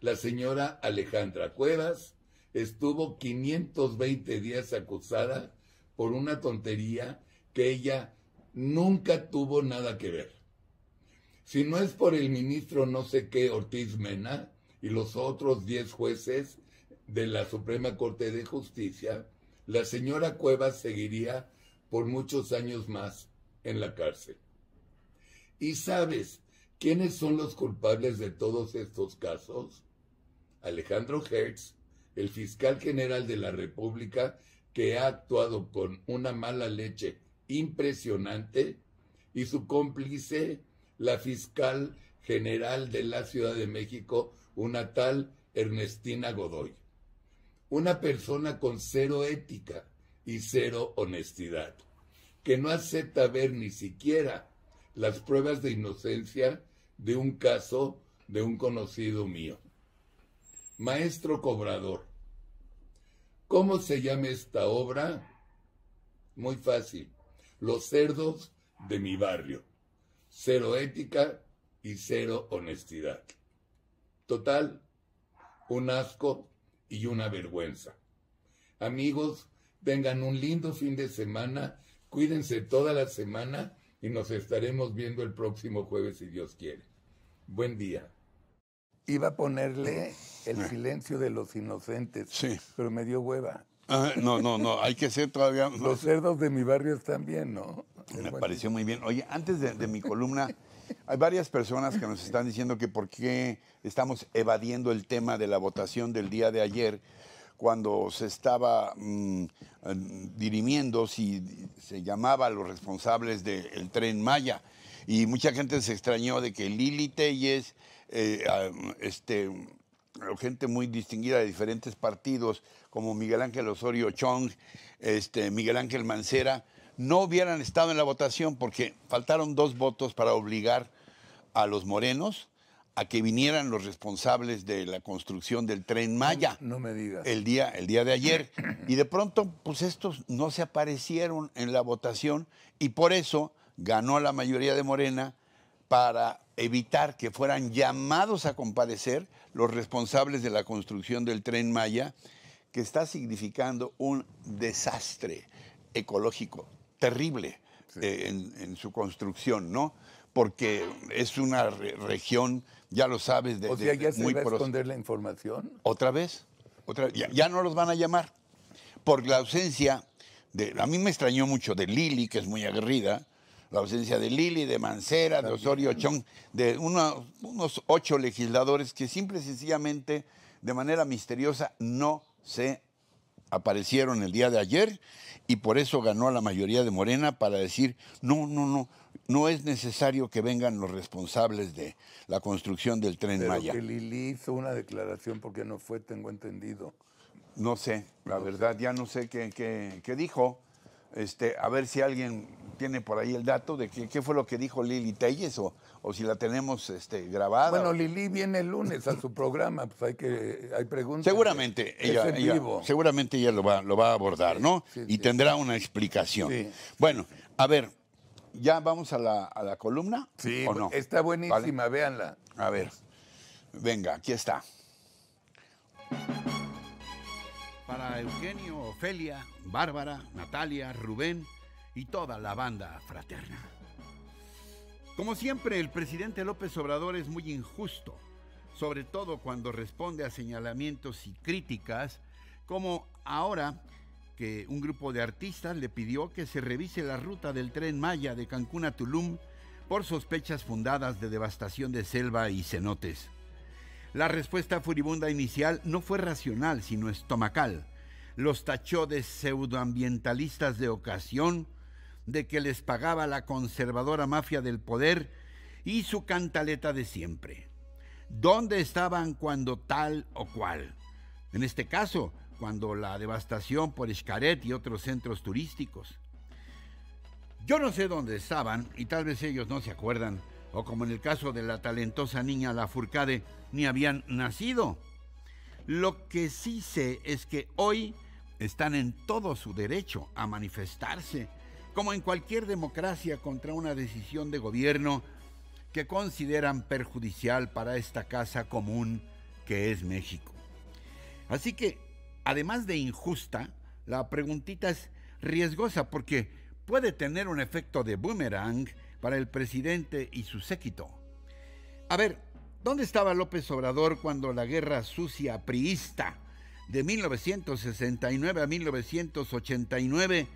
la señora Alejandra Cuevas estuvo 520 días acusada por una tontería que ella nunca tuvo nada que ver. Si no es por el ministro no sé qué Ortiz Mena y los otros diez jueces de la Suprema Corte de Justicia, la señora Cuevas seguiría por muchos años más en la cárcel. ¿Y sabes quiénes son los culpables de todos estos casos? Alejandro Hertz, el fiscal general de la República, que ha actuado con una mala leche impresionante, y su cómplice, la fiscal general de la Ciudad de México, una tal Ernestina Godoy. Una persona con cero ética y cero honestidad, que no acepta ver ni siquiera las pruebas de inocencia de un caso de un conocido mío. Maestro Cobrador. ¿Cómo se llama esta obra? Muy fácil. Los cerdos de mi barrio cero ética y cero honestidad. Total, un asco y una vergüenza. Amigos, tengan un lindo fin de semana, cuídense toda la semana y nos estaremos viendo el próximo jueves si Dios quiere. Buen día. Iba a ponerle el eh. silencio de los inocentes, sí. pero me dio hueva. Ah, no, no, no, hay que ser todavía... Los cerdos de mi barrio están bien, ¿no? Me pareció muy bien. Oye, antes de, mi columna, hay varias personas que nos están diciendo que por qué estamos evadiendo el tema de la votación del día de ayer cuando se estaba mm, eh, dirimiendo si se llamaba a los responsables del tren Maya. Y mucha gente se extrañó de que Lili Telles eh, ah, este, gente muy distinguida de diferentes partidos, como Miguel Ángel Osorio Chong, este, Miguel Ángel Mancera, no hubieran estado en la votación porque faltaron dos votos para obligar a los morenos a que vinieran los responsables de la construcción del tren Maya. me digas. El día, el día de ayer. Y de pronto, pues estos no se aparecieron en la votación y por eso ganó la mayoría de Morena para evitar que fueran llamados a comparecer los responsables de la construcción del tren Maya, que está significando un desastre ecológico terrible eh, en, su construcción, ¿no? Porque es una región, ya lo sabes, de, o sea, ya se muy va esconder la información. Otra vez, otra Ya, ya, no los van a llamar por la ausencia de, a mí me extrañó mucho de Lili, que es muy aguerrida, la ausencia de Lili, de Mancera, de Osorio Chong, de unos ocho legisladores que simple y sencillamente, de manera misteriosa, no se aparecieron el día de ayer y por eso ganó a la mayoría de Morena para decir, no, no, no, no es necesario que vengan los responsables de la construcción del tren Pero Maya. Que Lili hizo una declaración porque no fue, tengo entendido. No sé, la verdad, ya no sé qué, qué, qué dijo. Este, a ver si alguien tiene por ahí el dato de qué fue lo que dijo Lili Telles o, o si la tenemos este, grabada. Bueno, Lili viene el lunes a su programa, pues hay que hay preguntas. Seguramente ella, seguramente ella lo va, a abordar, ¿no? y tendrá una explicación. Bueno, a ver, ya vamos a la, columna. Sí, ¿o pues, no? está buenísima, véanla. A ver, venga, aquí está. Para Eugenio, Ofelia, Bárbara, Natalia, Rubén y toda la banda fraterna. Como siempre, el presidente López Obrador es muy injusto, sobre todo cuando responde a señalamientos y críticas, como ahora que un grupo de artistas le pidió que se revise la ruta del tren Maya de Cancún a Tulum por sospechas fundadas de devastación de selva y cenotes. La respuesta furibunda inicial no fue racional, sino estomacal. Los tachó de pseudoambientalistas de ocasión, de que les pagaba la conservadora mafia del poder y su cantaleta de siempre. ¿Dónde estaban cuando tal o cual? En este caso, cuando la devastación por Escaret y otros centros turísticos. Yo no sé dónde estaban y tal vez ellos no se acuerdan, o como en el caso de la talentosa niña La Furcade, ni habían nacido. Lo que sí sé es que hoy están en todo su derecho a manifestarse como en cualquier democracia, contra una decisión de gobierno que consideran perjudicial para esta casa común que es México. Así que, además de injusta, la preguntita es riesgosa porque puede tener un efecto de boomerang para el presidente y su séquito. A ver, ¿dónde estaba López Obrador cuando la guerra sucia priista de 1969 a 1989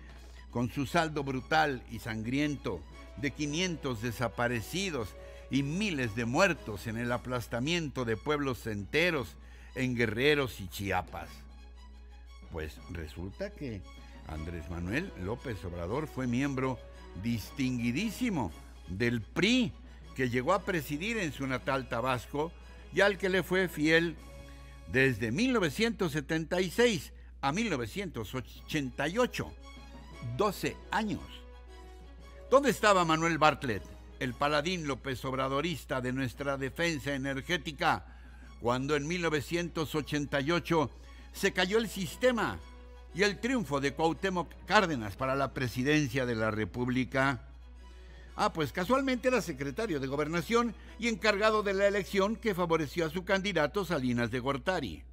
con su saldo brutal y sangriento de 500 desaparecidos y miles de muertos en el aplastamiento de pueblos enteros en Guerreros y Chiapas. Pues resulta que Andrés Manuel López Obrador fue miembro distinguidísimo del PRI que llegó a presidir en su natal Tabasco y al que le fue fiel desde 1976 a 1988 12 años. ¿Dónde estaba Manuel Bartlett, el paladín López Obradorista de nuestra defensa energética, cuando en 1988 se cayó el sistema y el triunfo de Cuauhtémoc Cárdenas para la presidencia de la República? Ah, pues casualmente era secretario de Gobernación y encargado de la elección que favoreció a su candidato Salinas de Gortari.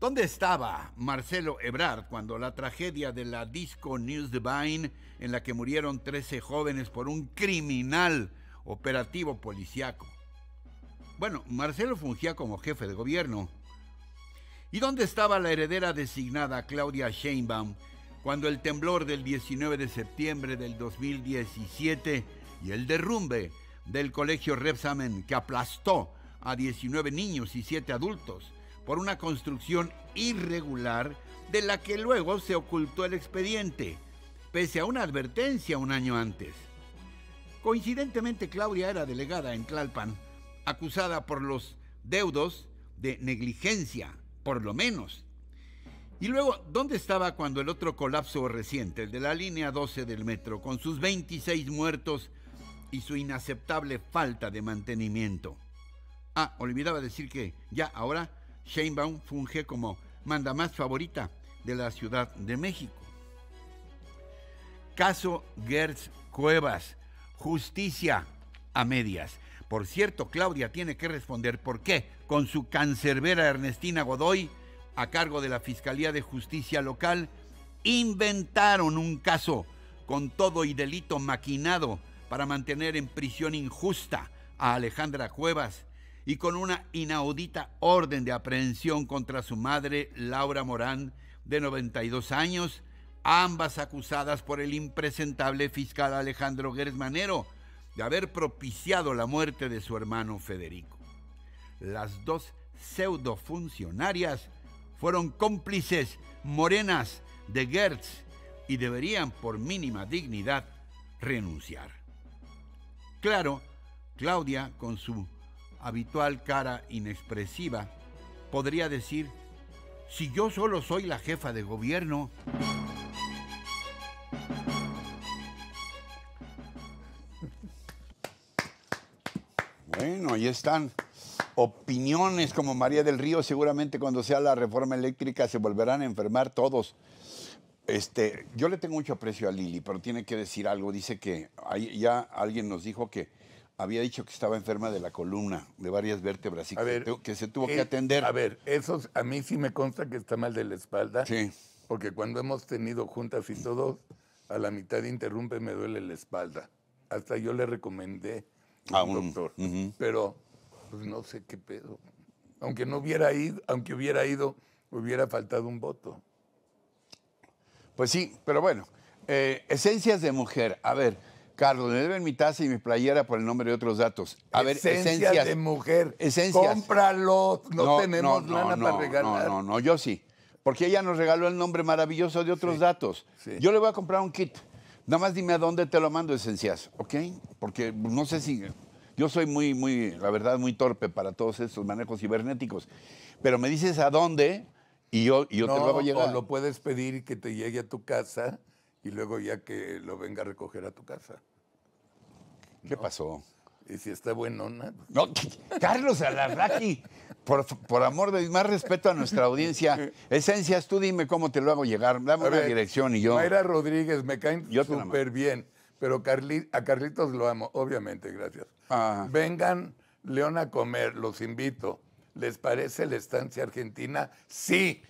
¿Dónde estaba Marcelo Ebrard cuando la tragedia de la disco News Divine, en la que murieron 13 jóvenes por un criminal operativo policíaco? Bueno, Marcelo fungía como jefe de gobierno. ¿Y dónde estaba la heredera designada Claudia Sheinbaum cuando el temblor del 19 de septiembre del 2017 y el derrumbe del colegio Repsamen que aplastó a 19 niños y 7 adultos por una construcción irregular de la que luego se ocultó el expediente, pese a una advertencia un año antes. Coincidentemente, Claudia era delegada en Tlalpan, acusada por los deudos de negligencia, por lo menos. Y luego, ¿dónde estaba cuando el otro colapso reciente, el de la línea 12 del metro, con sus 26 muertos y su inaceptable falta de mantenimiento? Ah, olvidaba decir que ya ahora Sheinbaum funge como manda más favorita de la Ciudad de México. Caso Gertz Cuevas, justicia a medias. Por cierto, Claudia tiene que responder por qué con su cancerbera Ernestina Godoy, a cargo de la Fiscalía de Justicia Local, inventaron un caso con todo y delito maquinado para mantener en prisión injusta a Alejandra Cuevas y con una inaudita orden de aprehensión contra su madre, Laura Morán, de 92 años, ambas acusadas por el impresentable fiscal Alejandro Gersmanero de haber propiciado la muerte de su hermano Federico. Las dos pseudofuncionarias fueron cómplices morenas de Gertz y deberían por mínima dignidad renunciar. Claro, Claudia, con su habitual cara inexpresiva, podría decir, si yo solo soy la jefa de gobierno. Bueno, ahí están opiniones como María del Río. Seguramente cuando sea la reforma eléctrica se volverán a enfermar todos. Este, yo le tengo mucho aprecio a Lili, pero tiene que decir algo. Dice que ya alguien nos dijo que había dicho que estaba enferma de la columna, de varias vértebras, y que, se, tuvo que eh, atender. A ver, eso a mí sí me consta que está mal de la espalda. Sí. Porque cuando hemos tenido juntas y todo, a la mitad interrumpe, me duele la espalda. Hasta yo le recomendé a un doctor. Pero, pues no sé qué pedo. Aunque no hubiera ido, aunque hubiera ido, hubiera faltado un voto. Pues sí, pero bueno. Eh, esencias de mujer. A ver, Carlos, me deben mi taza y mi playera por el nombre de otros datos. A ver, esencias. de mujer. Esencias. Cómpralo. No, tenemos nada para regalar. No, no, no, yo sí. Porque ella nos regaló el nombre maravilloso de otros datos. Yo le voy a comprar un kit. Nada más dime a dónde te lo mando, esencias, ¿ok? Porque pues, no sé si. Yo soy muy, muy, la verdad, muy torpe para todos estos manejos cibernéticos. Pero me dices a dónde y yo, yo te lo hago llegar. O lo puedes pedir que te llegue a tu casa y luego ya que lo venga a recoger a tu casa. ¿Qué pasó? Y si está bueno, nada. No, Carlos Alarraqui, por, por, amor de más respeto a nuestra audiencia. Esencias, tú dime cómo te lo hago llegar. Dame una dirección y yo. Mayra Rodríguez, me caen súper bien. Pero a Carlitos lo amo, obviamente, gracias. Ah. Vengan, León, a comer, los invito. ¿Les parece la estancia argentina? Sí.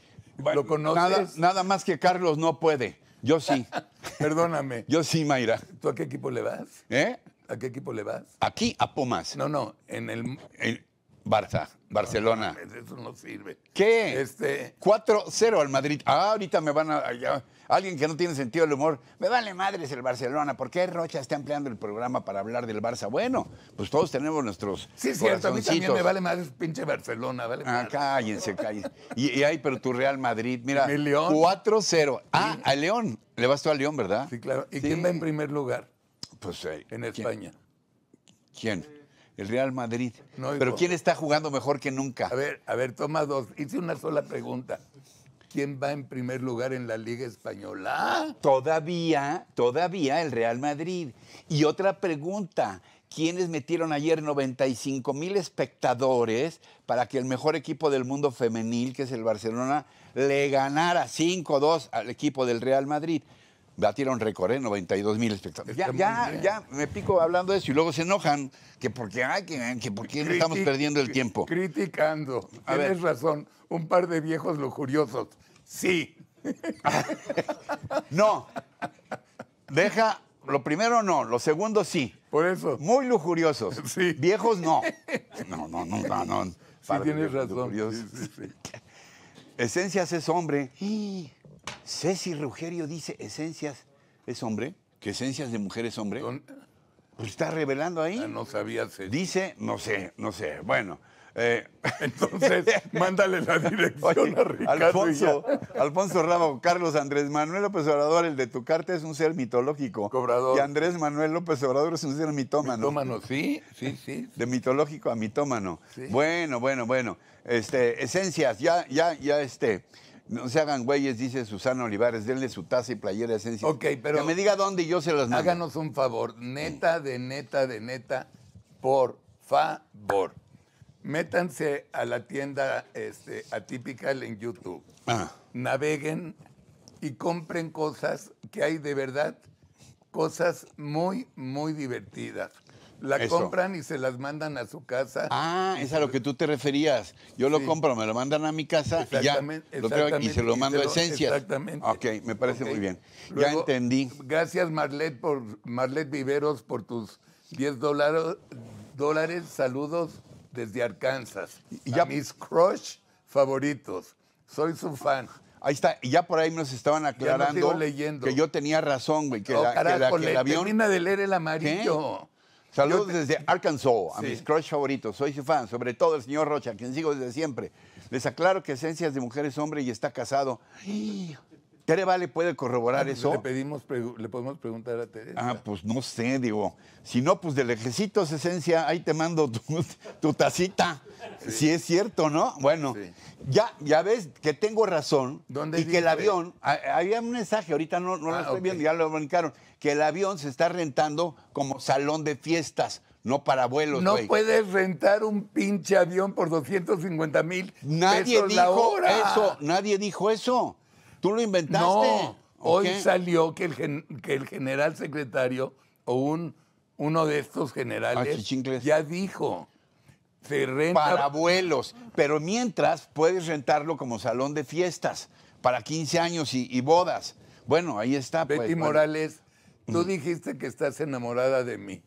¿Lo conoces? Nada, nada más que Carlos no puede. Yo sí. Perdóname. Yo sí, Mayra. ¿Tú a qué equipo le vas? ¿Eh? ¿A qué equipo le vas? Aquí, a Pomas. No, no, en el... Barça, Barcelona. Ah, eso no sirve. ¿Qué? Este... 4-0 al Madrid. Ah, ahorita me van a... alguien que no tiene sentido del humor. Me vale madres el Barcelona. ¿Por qué Rocha está empleando el programa para hablar del Barça? Bueno, pues todos tenemos nuestros Sí, cierto. A mí también me vale madres pinche Barcelona. Ah, cállense, cállense. Y, y pero tu Real Madrid, mira. 4-0. Ah, a León. Le vas tú a León, ¿verdad? Sí, claro. ¿Y quién va en primer lugar? Pues eh, En España. ¿Quién? el Real Madrid. Pero ¿quién está jugando mejor que nunca? A ver, a ver, toma dos. Hice una sola pregunta. ¿Quién va en primer lugar en la Liga Española? Todavía, todavía el Real Madrid. Y otra pregunta. ¿Quiénes metieron ayer 95 mil espectadores para que el mejor equipo del mundo femenil, que es el Barcelona, le ganara 5-2 al equipo del Real Madrid? batieron récord, ¿eh? 92 mil espectadores. Ya, ya, ya, me pico hablando de eso y luego se enojan que porque, ay, que, porque estamos perdiendo el tiempo. Criticando. Tienes razón, un par de viejos lujuriosos. Sí. no. Deja, lo primero no, lo segundo sí. Por eso. Muy lujuriosos. Sí. Viejos no. No, no, no, no. no. Sí, tienes razón. Esencias es hombre. Ceci Rugerio dice esencias es hombre, que esencias de mujer es hombre. está revelando ahí. Ah, no sabía Ceci. Dice, no sé, no sé. Bueno. Eh, Entonces, mándale la dirección a Ricardo. Alfonso, Alfonso Rabo, Carlos Andrés Manuel López Obrador, el de tu carta es un ser mitológico. Cobrador. Y Andrés Manuel López Obrador es un ser mitómano. Mitómano, sí, sí, sí. De mitológico a mitómano. Bueno, bueno, bueno. Este, esencias, ya, ya, ya, este. No se hagan güeyes, dice Susana Olivares, denle su taza y playera esencia. Ok, pero. Que me diga dónde y yo se las mando. Háganos un favor, neta de neta de neta, por favor. Métanse a la tienda este, en YouTube. Ah. Naveguen y compren cosas que hay de verdad, cosas muy, muy divertidas. La compran y se las mandan a su casa. Ah, es a lo que tú te referías. Yo lo compro, me lo mandan a mi casa y y se lo mando a esencias. Exactamente. Ok, me parece muy bien. ya entendí. Gracias, Marlet, por Marlet Viveros, por tus 10 dólares. Saludos desde Arkansas. mis crush favoritos. Soy su fan. Ahí está, y ya por ahí nos estaban aclarando leyendo. que yo tenía razón, güey, que, la, oh, termina de leer el amarillo. Saludos desde Arkansas, a mis crush favoritos. Soy su fan, sobre todo el señor Rocha, quien sigo desde siempre. Les aclaro que Esencias de Mujeres Hombre y está casado. Tere Vale puede corroborar ah, pues, eso. Le, pedimos le podemos preguntar a Teresa. Ah, pues no sé, digo. Si no, pues del ejército, esencia, ahí te mando tu, tacita. Si es cierto, ¿no? Bueno, ya, ya ves que tengo razón ¿Dónde y que el avión, ah, había un mensaje, ahorita no, lo ah, estoy viendo, ya lo brincaron, que el avión se está rentando como salón de fiestas no para vuelos. No puedes rentar un pinche avión por 250 mil. Nadie pesos dijo la hora. eso, nadie dijo eso. ¿Tú lo inventaste? No, hoy salió que el, que el general secretario o un, uno de estos generales ah, ya dijo. Se renta... Para abuelos. Pero mientras puedes rentarlo como salón de fiestas para 15 años y, bodas. Bueno, ahí está. Pues, Betty Morales, tú dijiste que estás enamorada de mí.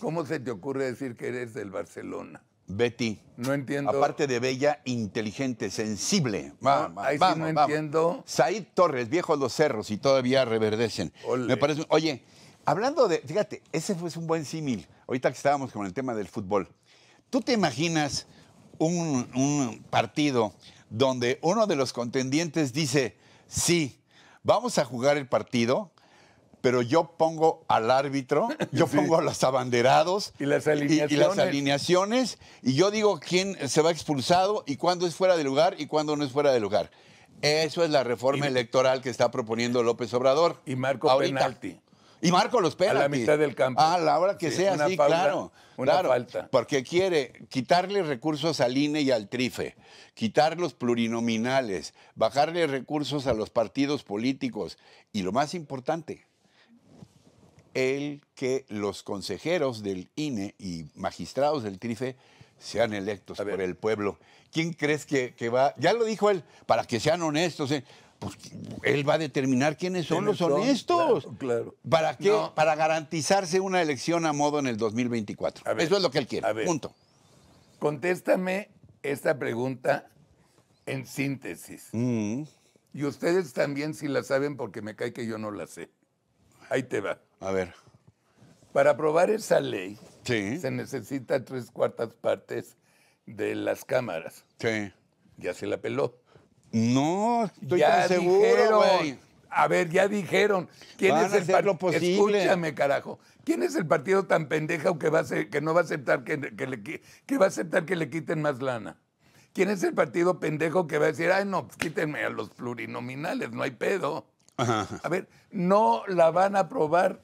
¿Cómo se te ocurre decir que eres del Barcelona? Betty. No entiendo. Aparte de bella, inteligente, sensible. Vamos, ahí sí no entiendo. Said Torres, viejos los cerros y todavía reverdecen. Me parece. Oye, hablando de. Fíjate, ese fue un buen símil. Ahorita que estábamos con el tema del fútbol. ¿Tú te imaginas un partido donde uno de los contendientes dice: Sí, vamos a jugar el partido, pero yo pongo al árbitro, yo pongo a los abanderados ¿Y las, alineaciones? Y, yo digo quién se va expulsado y cuándo es fuera de lugar y cuándo no es fuera de lugar. Eso es la reforma electoral que está proponiendo López Obrador. Y Marco penalti. Y Marco los penalti. A la mitad del campo. a ah, la hora que sea, así, claro. Porque quiere quitarle recursos al INE y al TRIFE, quitar los plurinominales, bajarle recursos a los partidos políticos y lo más importante, el que los consejeros del INE y magistrados del TRIFE sean electos por el pueblo. ¿Quién crees que, va? Ya lo dijo él, para que sean honestos. Eh. Pues, él va a determinar quiénes son los honestos. Claro, ¿Para qué? Para garantizarse una elección a modo en el 2024. Eso es lo que él quiere. Punto. Contéstame esta pregunta en síntesis. Mm. Y ustedes también si la saben porque me cae que yo no la sé. Ahí te va. A ver. Para aprobar esa ley se necesita tres cuartas partes de las cámaras. Sí. Ya se la peló. No, estoy tan seguro, A ver, ya dijeron. ¿Quién es el Escúchame, carajo. ¿Quién es el partido tan pendejo que va a que no va a aceptar que, le, va a aceptar que le quiten más lana? ¿Quién es el partido pendejo que va a decir, ay, no, pues, quítenme a los plurinominales, no hay pedo? A ver, no la van a aprobar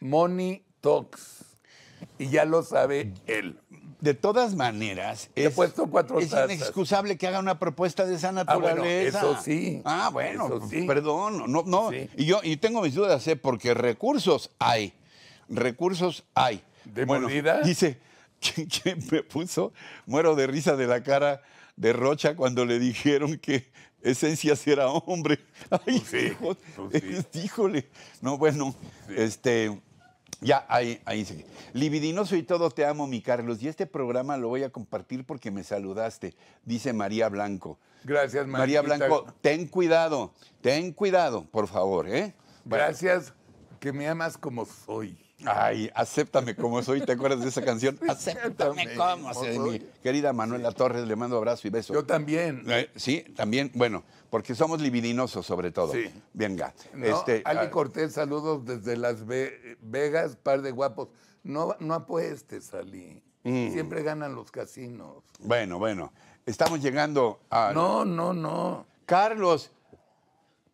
Money Talks. Y ya lo sabe él. De todas maneras, es, es inexcusable que haga una propuesta de esa ah, naturaleza. Ah, bueno, eso sí. Ah, bueno, perdón. Y yo y tengo mis dudas, ¿eh? porque recursos hay. Recursos hay. ¿De Dice, ¿quién me puso? Muero de risa de la cara de Rocha cuando le dijeron que Esencias era hombre. Ay, pues sí, pues híjole. No, bueno, este, ya, ahí, ahí Libidinoso y todo te amo, mi Carlos. Y este programa lo voy a compartir porque me saludaste, dice María Blanco. Gracias, María. María Blanco, ten cuidado, ten cuidado, por favor, ¿eh? Gracias, que me amas como soy. Ay, acéptame como soy. ¿Te acuerdas de esa canción? Acéptame como soy. querida Manuela Torres, le mando abrazo y beso. Yo también. Eh, sí, también. Bueno, porque somos libidinosos sobre todo. Sí. Venga. este, Ali ah, Cortés, saludos desde Las Vegas, par de guapos. No, no apuestes, Ali. Mm. Siempre ganan los casinos. Bueno, bueno. Estamos llegando a... No, no, no. Carlos,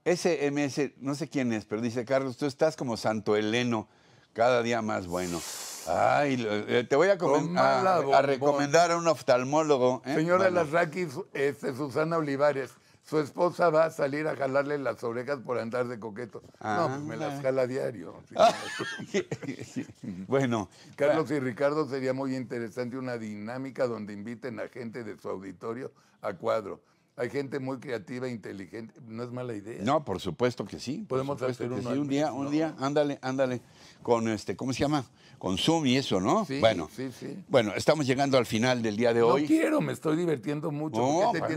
SMS, no sé quién es, pero dice, Carlos, tú estás como Santo Heleno cada día más bueno. Ay, eh, te voy a, recomendar a un oftalmólogo. ¿eh? Señora las este, Susana Olivares, su esposa va a salir a jalarle las orejas por andar de coqueto. no, ah. pues, me las jala diario. bueno. Carlos ah. y Ricardo sería muy interesante una dinámica donde inviten a gente de su auditorio a cuadro hay gente muy creativa, inteligente, no es mala idea. No, por supuesto que sí. Podemos hacer uno. un día, un día, ándale, ándale. Con este, ¿cómo se llama? Con Zoom y eso, ¿no? Sí, bueno, sí, sí. Bueno, estamos llegando al final del día de hoy. No quiero, me estoy divirtiendo mucho.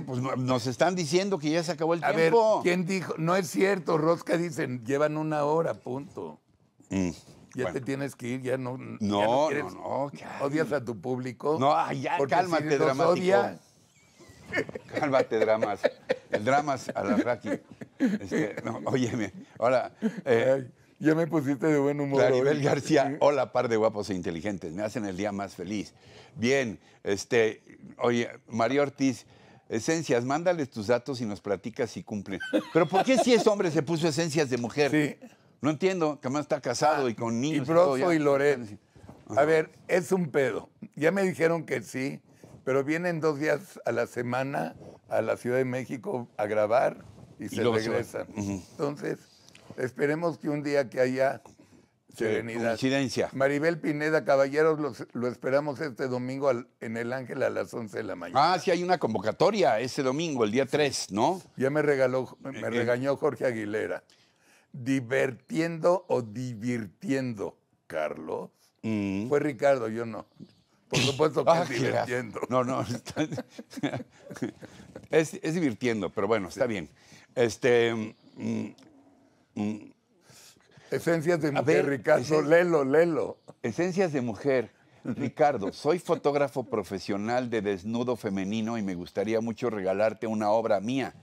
Pues no, nos están diciendo que ya se acabó el A Ver, ¿quién dijo? No es cierto, Rosca dicen, llevan una hora, punto. Mm, ya te tienes que ir, ya no. No, no, no, Odias a tu público. No, ya, cálmate, si dramático. Cálmate, dramas. El dramas a la Raki. Este, no, óyeme, hola. Eh, ya me pusiste de buen humor. Claribel García, hola, par de guapos e inteligentes. Me hacen el día más feliz. Bien, este, oye, Mario Ortiz, esencias, mándales tus datos y nos platicas si cumplen. Pero ¿por qué si es hombre se puso esencias de mujer? Sí. No entiendo, que más está casado y con niños. Y Broso y, Lorenzo. A ver, es un pedo. Ya me dijeron que sí, pero vienen dos días a la semana a la Ciudad de México a grabar y, se regresan. Entonces, esperemos que un día que haya serenidad. Maribel Pineda, caballeros, lo esperamos este domingo en El Ángel a las 11 de la mañana. Ah, sí, hay una convocatoria ese domingo, el día 3, ¿no? Ya me regaló, me eh, regañó eh. Jorge Aguilera. Divertiendo o divirtiendo, Carlos. Mm. Fue Ricardo, yo no. Por ah, supuesto que es divirtiendo. No, no. es, divirtiendo, pero bueno, está bien. Este. Mm, mm, Esencias de mujer, Ricardo. Lelo, lelo. Esencias de mujer. Ricardo, soy fotógrafo profesional de desnudo femenino y me gustaría mucho regalarte una obra mía.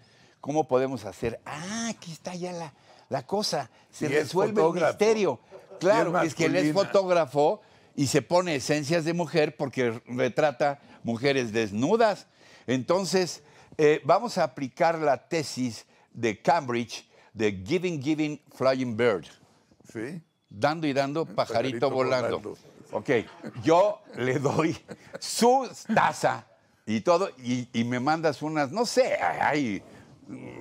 ¿Cómo podemos hacer? Ah, aquí está ya la, cosa. Se resuelve el misterio. Claro, es que él es fotógrafo y se pone esencias de mujer porque retrata mujeres desnudas. Entonces, eh, vamos a aplicar la tesis de Cambridge de Giving, Giving, Flying Bird. Sí. Dando y dando, pajarito, volando. Ok, yo le doy su taza y todo, y, me mandas unas, no sé, hay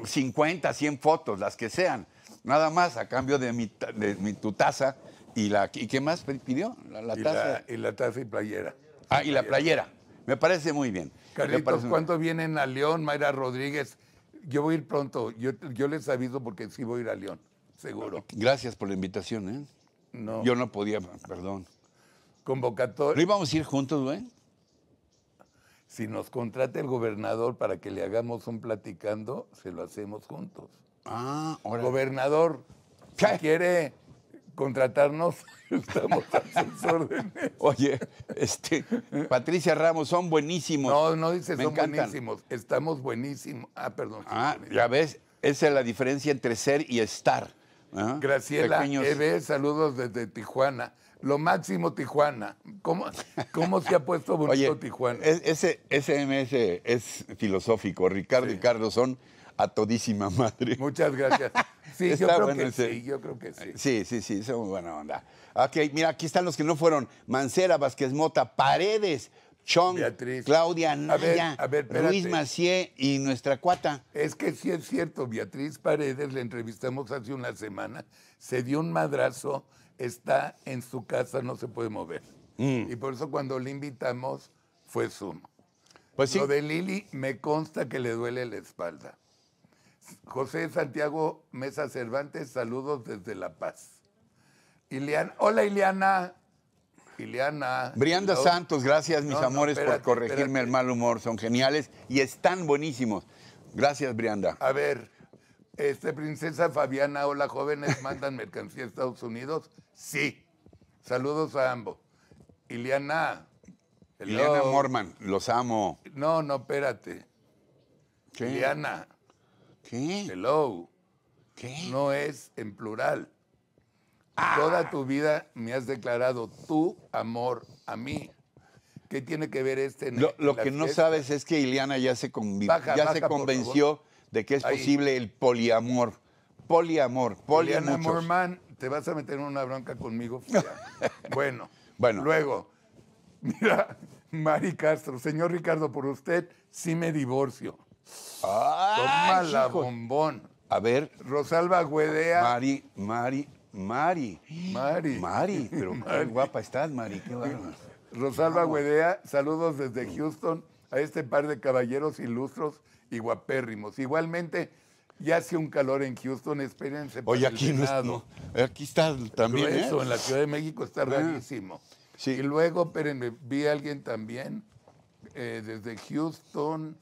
50, 100 fotos, las que sean, nada más a cambio de, mi, de tu taza ¿Y, la, ¿Y qué más pidió? La, taza. La, y la taza y playera. Ah, y la playera. Me parece muy bien. Carlitos, ¿cuándo vienen a León, Mayra Rodríguez? Yo voy a ir pronto. Yo, les aviso porque sí voy a ir a León, seguro. Gracias por la invitación, ¿eh? No. Yo no podía, perdón. Convocatoria. ¿No íbamos a ir juntos, güey? Si nos contrata el gobernador para que le hagamos un platicando, se lo hacemos juntos. Ah, Gobernador, quiere? contratarnos, estamos en Oye, este, Patricia Ramos, son buenísimos. No, no dice son buenísimos, estamos buenísimos. Ah, perdón. Ah, ya ves, esa es la diferencia entre ser y estar. Graciela saludos desde Tijuana. Lo máximo Tijuana. ¿Cómo, cómo se ha puesto bonito Tijuana? ese SMS es filosófico. Ricardo y Carlos son a todísima madre. Muchas gracias. Sí, yo creo que sí, yo creo que sí. Sí, sí, sí, es muy buena onda. Ok, mira, aquí están los que no fueron. Mancera, Vázquez Mota, Paredes, Chong, Claudia, Naya, Luis Macié y nuestra cuata. Es que sí es cierto, Beatriz Paredes, la entrevistamos hace una semana, se dio un madrazo, está en su casa, no se puede mover. Mm. Y por eso cuando le invitamos fue Zoom. Pues sí. Lo de Lili me consta que le duele la espalda. José Santiago Mesa Cervantes, saludos desde La Paz. Ilian, hola Ileana. Ileana. Brianda Santos, gracias mis amores por corregirme el mal humor, son geniales y están buenísimos. Gracias Brianda. A ver, este princesa Fabiana, hola jóvenes, mandan mercancía a Estados Unidos. Sí. Saludos a ambos. Iliana. Ileana Morman, los amo. No, no, espérate. Ileana. Iliana, ¿Qué? Hello. ¿Qué? No es en plural. Ah. Toda tu vida me has declarado tu amor a mí. ¿Qué tiene que ver este? lo, que no sabes es que Ileana ya se, convenció de que es posible el poliamor. Poliamor, poliamor. man. te vas a meter en una bronca conmigo. bueno, bueno. Luego, mira, Mari Castro, señor Ricardo, por usted sí me divorcio. Toma la bombón. A ver. Rosalba Güedea. Mari, Mari, Mari. Mari. Mari, pero qué guapa estás, Mari, qué bárbaro. Rosalba Güedea, saludos desde Houston a este par de caballeros ilustros y guapérrimos. Igualmente, ya hace un calor en Houston, espérense. Oye, aquí no, aquí está también. ¿eh? eso, en la Ciudad de México está ah, rarísimo. Y luego, espérenme, vi a alguien también eh, desde Houston.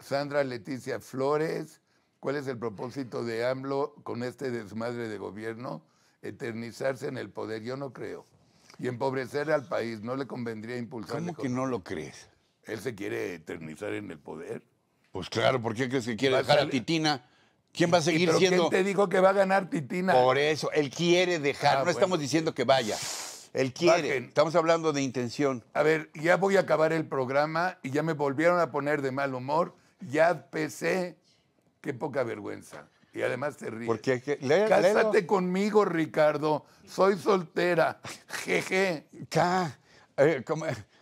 Sandra Leticia Flores, ¿cuál es el propósito de AMLO con este desmadre de gobierno? Eternizarse en el poder, yo no creo. Y empobrecer al país, ¿no le convendría impulsar? ¿Cómo que no lo crees? ¿Él se quiere eternizar en el poder? Pues claro, ¿por qué crees que quiere dejar a Titina? ¿Quién va a seguir siendo? ¿Quién te dijo que va a ganar Titina? Por eso, él quiere dejar, ah, no estamos diciendo que vaya. Él quiere. Estamos hablando de intención. A ver, ya voy a acabar el programa y ya me volvieron a poner de mal humor. Ya pesé. Qué poca vergüenza. Y además te ríes. Porque Cásate conmigo, Ricardo. Soy soltera. Jeje. Ca, eh,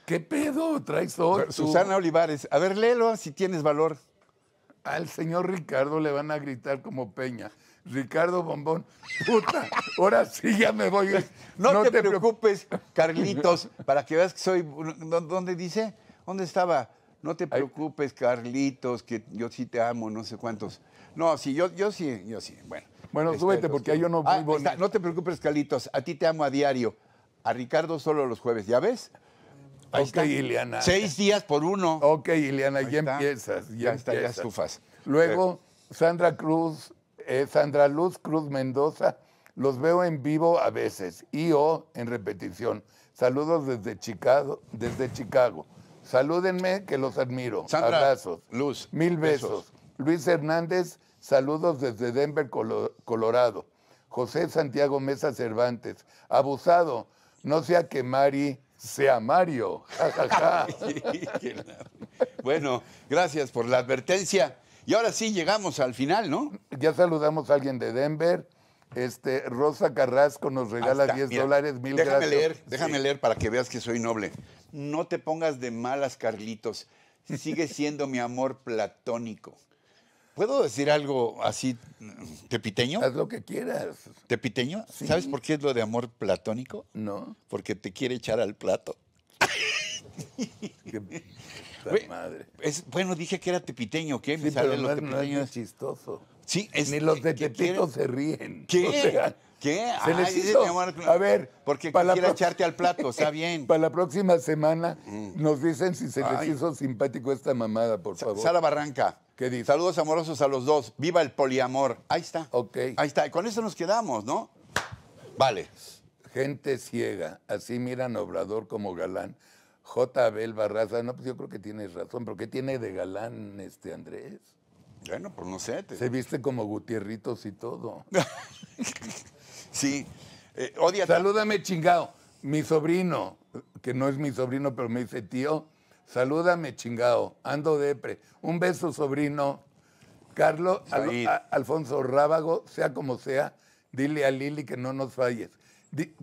¿Qué pedo traes hoy? Susana Olivares. A ver, léelo si tienes valor. Al señor Ricardo le van a gritar como Peña. Ricardo Bombón, puta, ahora sí ya me voy. No, te, te, preocupes, Carlitos, para que veas que soy. ¿Dónde dice? ¿Dónde estaba? No te preocupes, Carlitos, que yo sí te amo, no sé cuántos. No, sí, yo, yo sí, yo sí. Bueno. Bueno, súbete porque este, yo no ah, vivo. No te preocupes, Carlitos, a ti te amo a diario. A Ricardo solo los jueves, ¿ya ves? ok, Ileana. Seis días por uno. Ok, Ileana, ya empiezas. Ya, está, ya estufas. Luego, eh. Sandra Cruz, eh, Sandra Luz Cruz Mendoza, los veo en vivo a veces y o en repetición. Saludos desde Chicago, desde Chicago. Salúdenme que los admiro. Abrazos. Luz. Mil besos. Luis Hernández, saludos desde Denver, Colorado. José Santiago Mesa Cervantes, abusado, no sea que Mari sea Mario. bueno, gracias por la advertencia. Y ahora sí llegamos al final, ¿no? Ya saludamos a alguien de Denver. Este, Rosa Carrasco nos regala 10 dólares, mil déjame Leer, déjame leer para que veas que soy noble no te pongas de malas, Carlitos. Sigue siendo mi amor platónico. ¿Puedo decir algo así mm, tepiteño? Haz lo que quieras. ¿Tepiteño? ¿Sabes por qué es lo de amor platónico? No. Porque te quiere echar al plato. Qué madre. Es, bueno, dije que era tepiteño, ¿qué? Me sí, sale pero los no, es chistoso. Sí, es, Ni los de se ríen. ¿Qué? O ¿Qué? Se les A ver. Porque para echarte al plato, está bien. Para la próxima semana mm. nos dicen si se les hizo simpático esta mamada, por favor. Sara Barranca. ¿Qué dice? Saludos amorosos a los dos. Viva el poliamor. Ahí está. Ok. Ahí está. con eso nos quedamos, ¿no? Vale. Gente ciega. Así miran Obrador como galán. J. Abel Barraza. No, pues yo creo que tienes razón. ¿Pero qué tiene de galán este Andrés? Bueno, pues no sé. Se viste como Gutierritos y todo. Sí. Eh, odia Salúdame, chingado. Mi sobrino, que no es mi sobrino, pero me dice, tío, salúdame, chingado. Ando depre. Un beso, sobrino. Carlos, Alfonso Rábago, sea como sea, dile a Lili que no nos falles.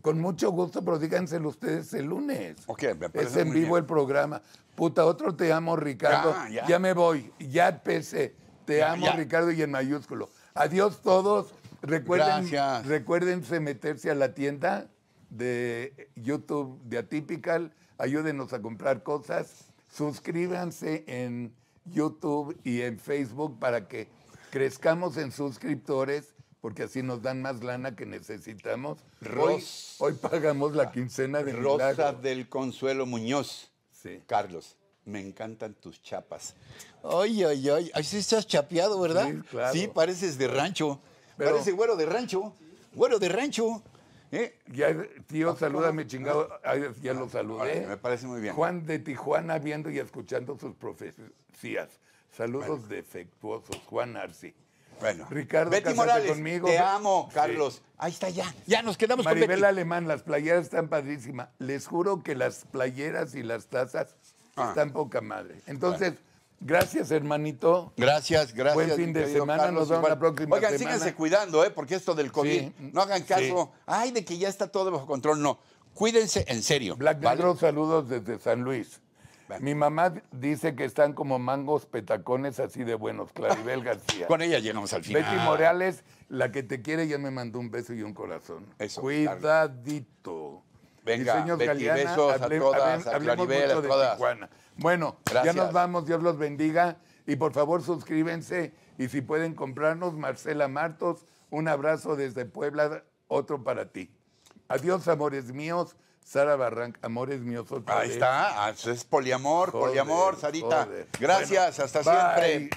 con mucho gusto, pero díganselo ustedes el lunes. Okay, es en vivo el programa. Puta, otro te amo, Ricardo. Ah, ya, me voy. Ya pese. Te amo, Ricardo, y en mayúsculo. Adiós todos. Recuerden, Recuérdense meterse a la tienda de YouTube de Atypical. Ayúdenos a comprar cosas. Suscríbanse en YouTube y en Facebook para que crezcamos en suscriptores porque así nos dan más lana que necesitamos. hoy, pagamos la quincena de Rosa del Consuelo Muñoz. Sí. Carlos, me encantan tus chapas. Ay, ay, ay. Así estás chapeado, ¿verdad? Sí, claro. sí pareces de rancho me Parece güero de rancho. Güero de rancho. ¿eh? Ya, tío, salúdame, chingado. ya lo ah, saludé. me parece muy bien. Juan de Tijuana viendo y escuchando sus profecías. Saludos defectuosos, Juan Arce. Bueno, Ricardo, conmigo. te amo, Carlos. Ahí está ya. Ya nos quedamos Maribel con nivel Alemán, las playeras están padrísimas. Les juro que las playeras y las tazas ah. están poca madre. Entonces, Gracias, hermanito. Gracias, gracias. Buen fin de semana. nos vemos la próxima Oigan, síganse cuidando, ¿eh? porque esto del COVID, no hagan caso. Ay, de que ya está todo bajo control. No, cuídense en serio. Black ¿vale? saludos desde San Luis. Mi mamá dice que están como mangos petacones así de buenos. Claribel García. Con ella llegamos al final. Betty Morales, la que te quiere, ya me mandó un beso y un corazón. Eso. Cuidadito. Venga, diseños besos a todas, a Claribel, a todas. bueno, ya nos vamos, Dios los bendiga. Y por favor, suscríbense. Y si pueden comprarnos, Marcela Martos, un abrazo desde Puebla, otro para ti. Adiós, amores míos. Sara Barranca, amores míos. Ahí está, ah, es poliamor, poliamor, Sarita. Gracias, hasta siempre.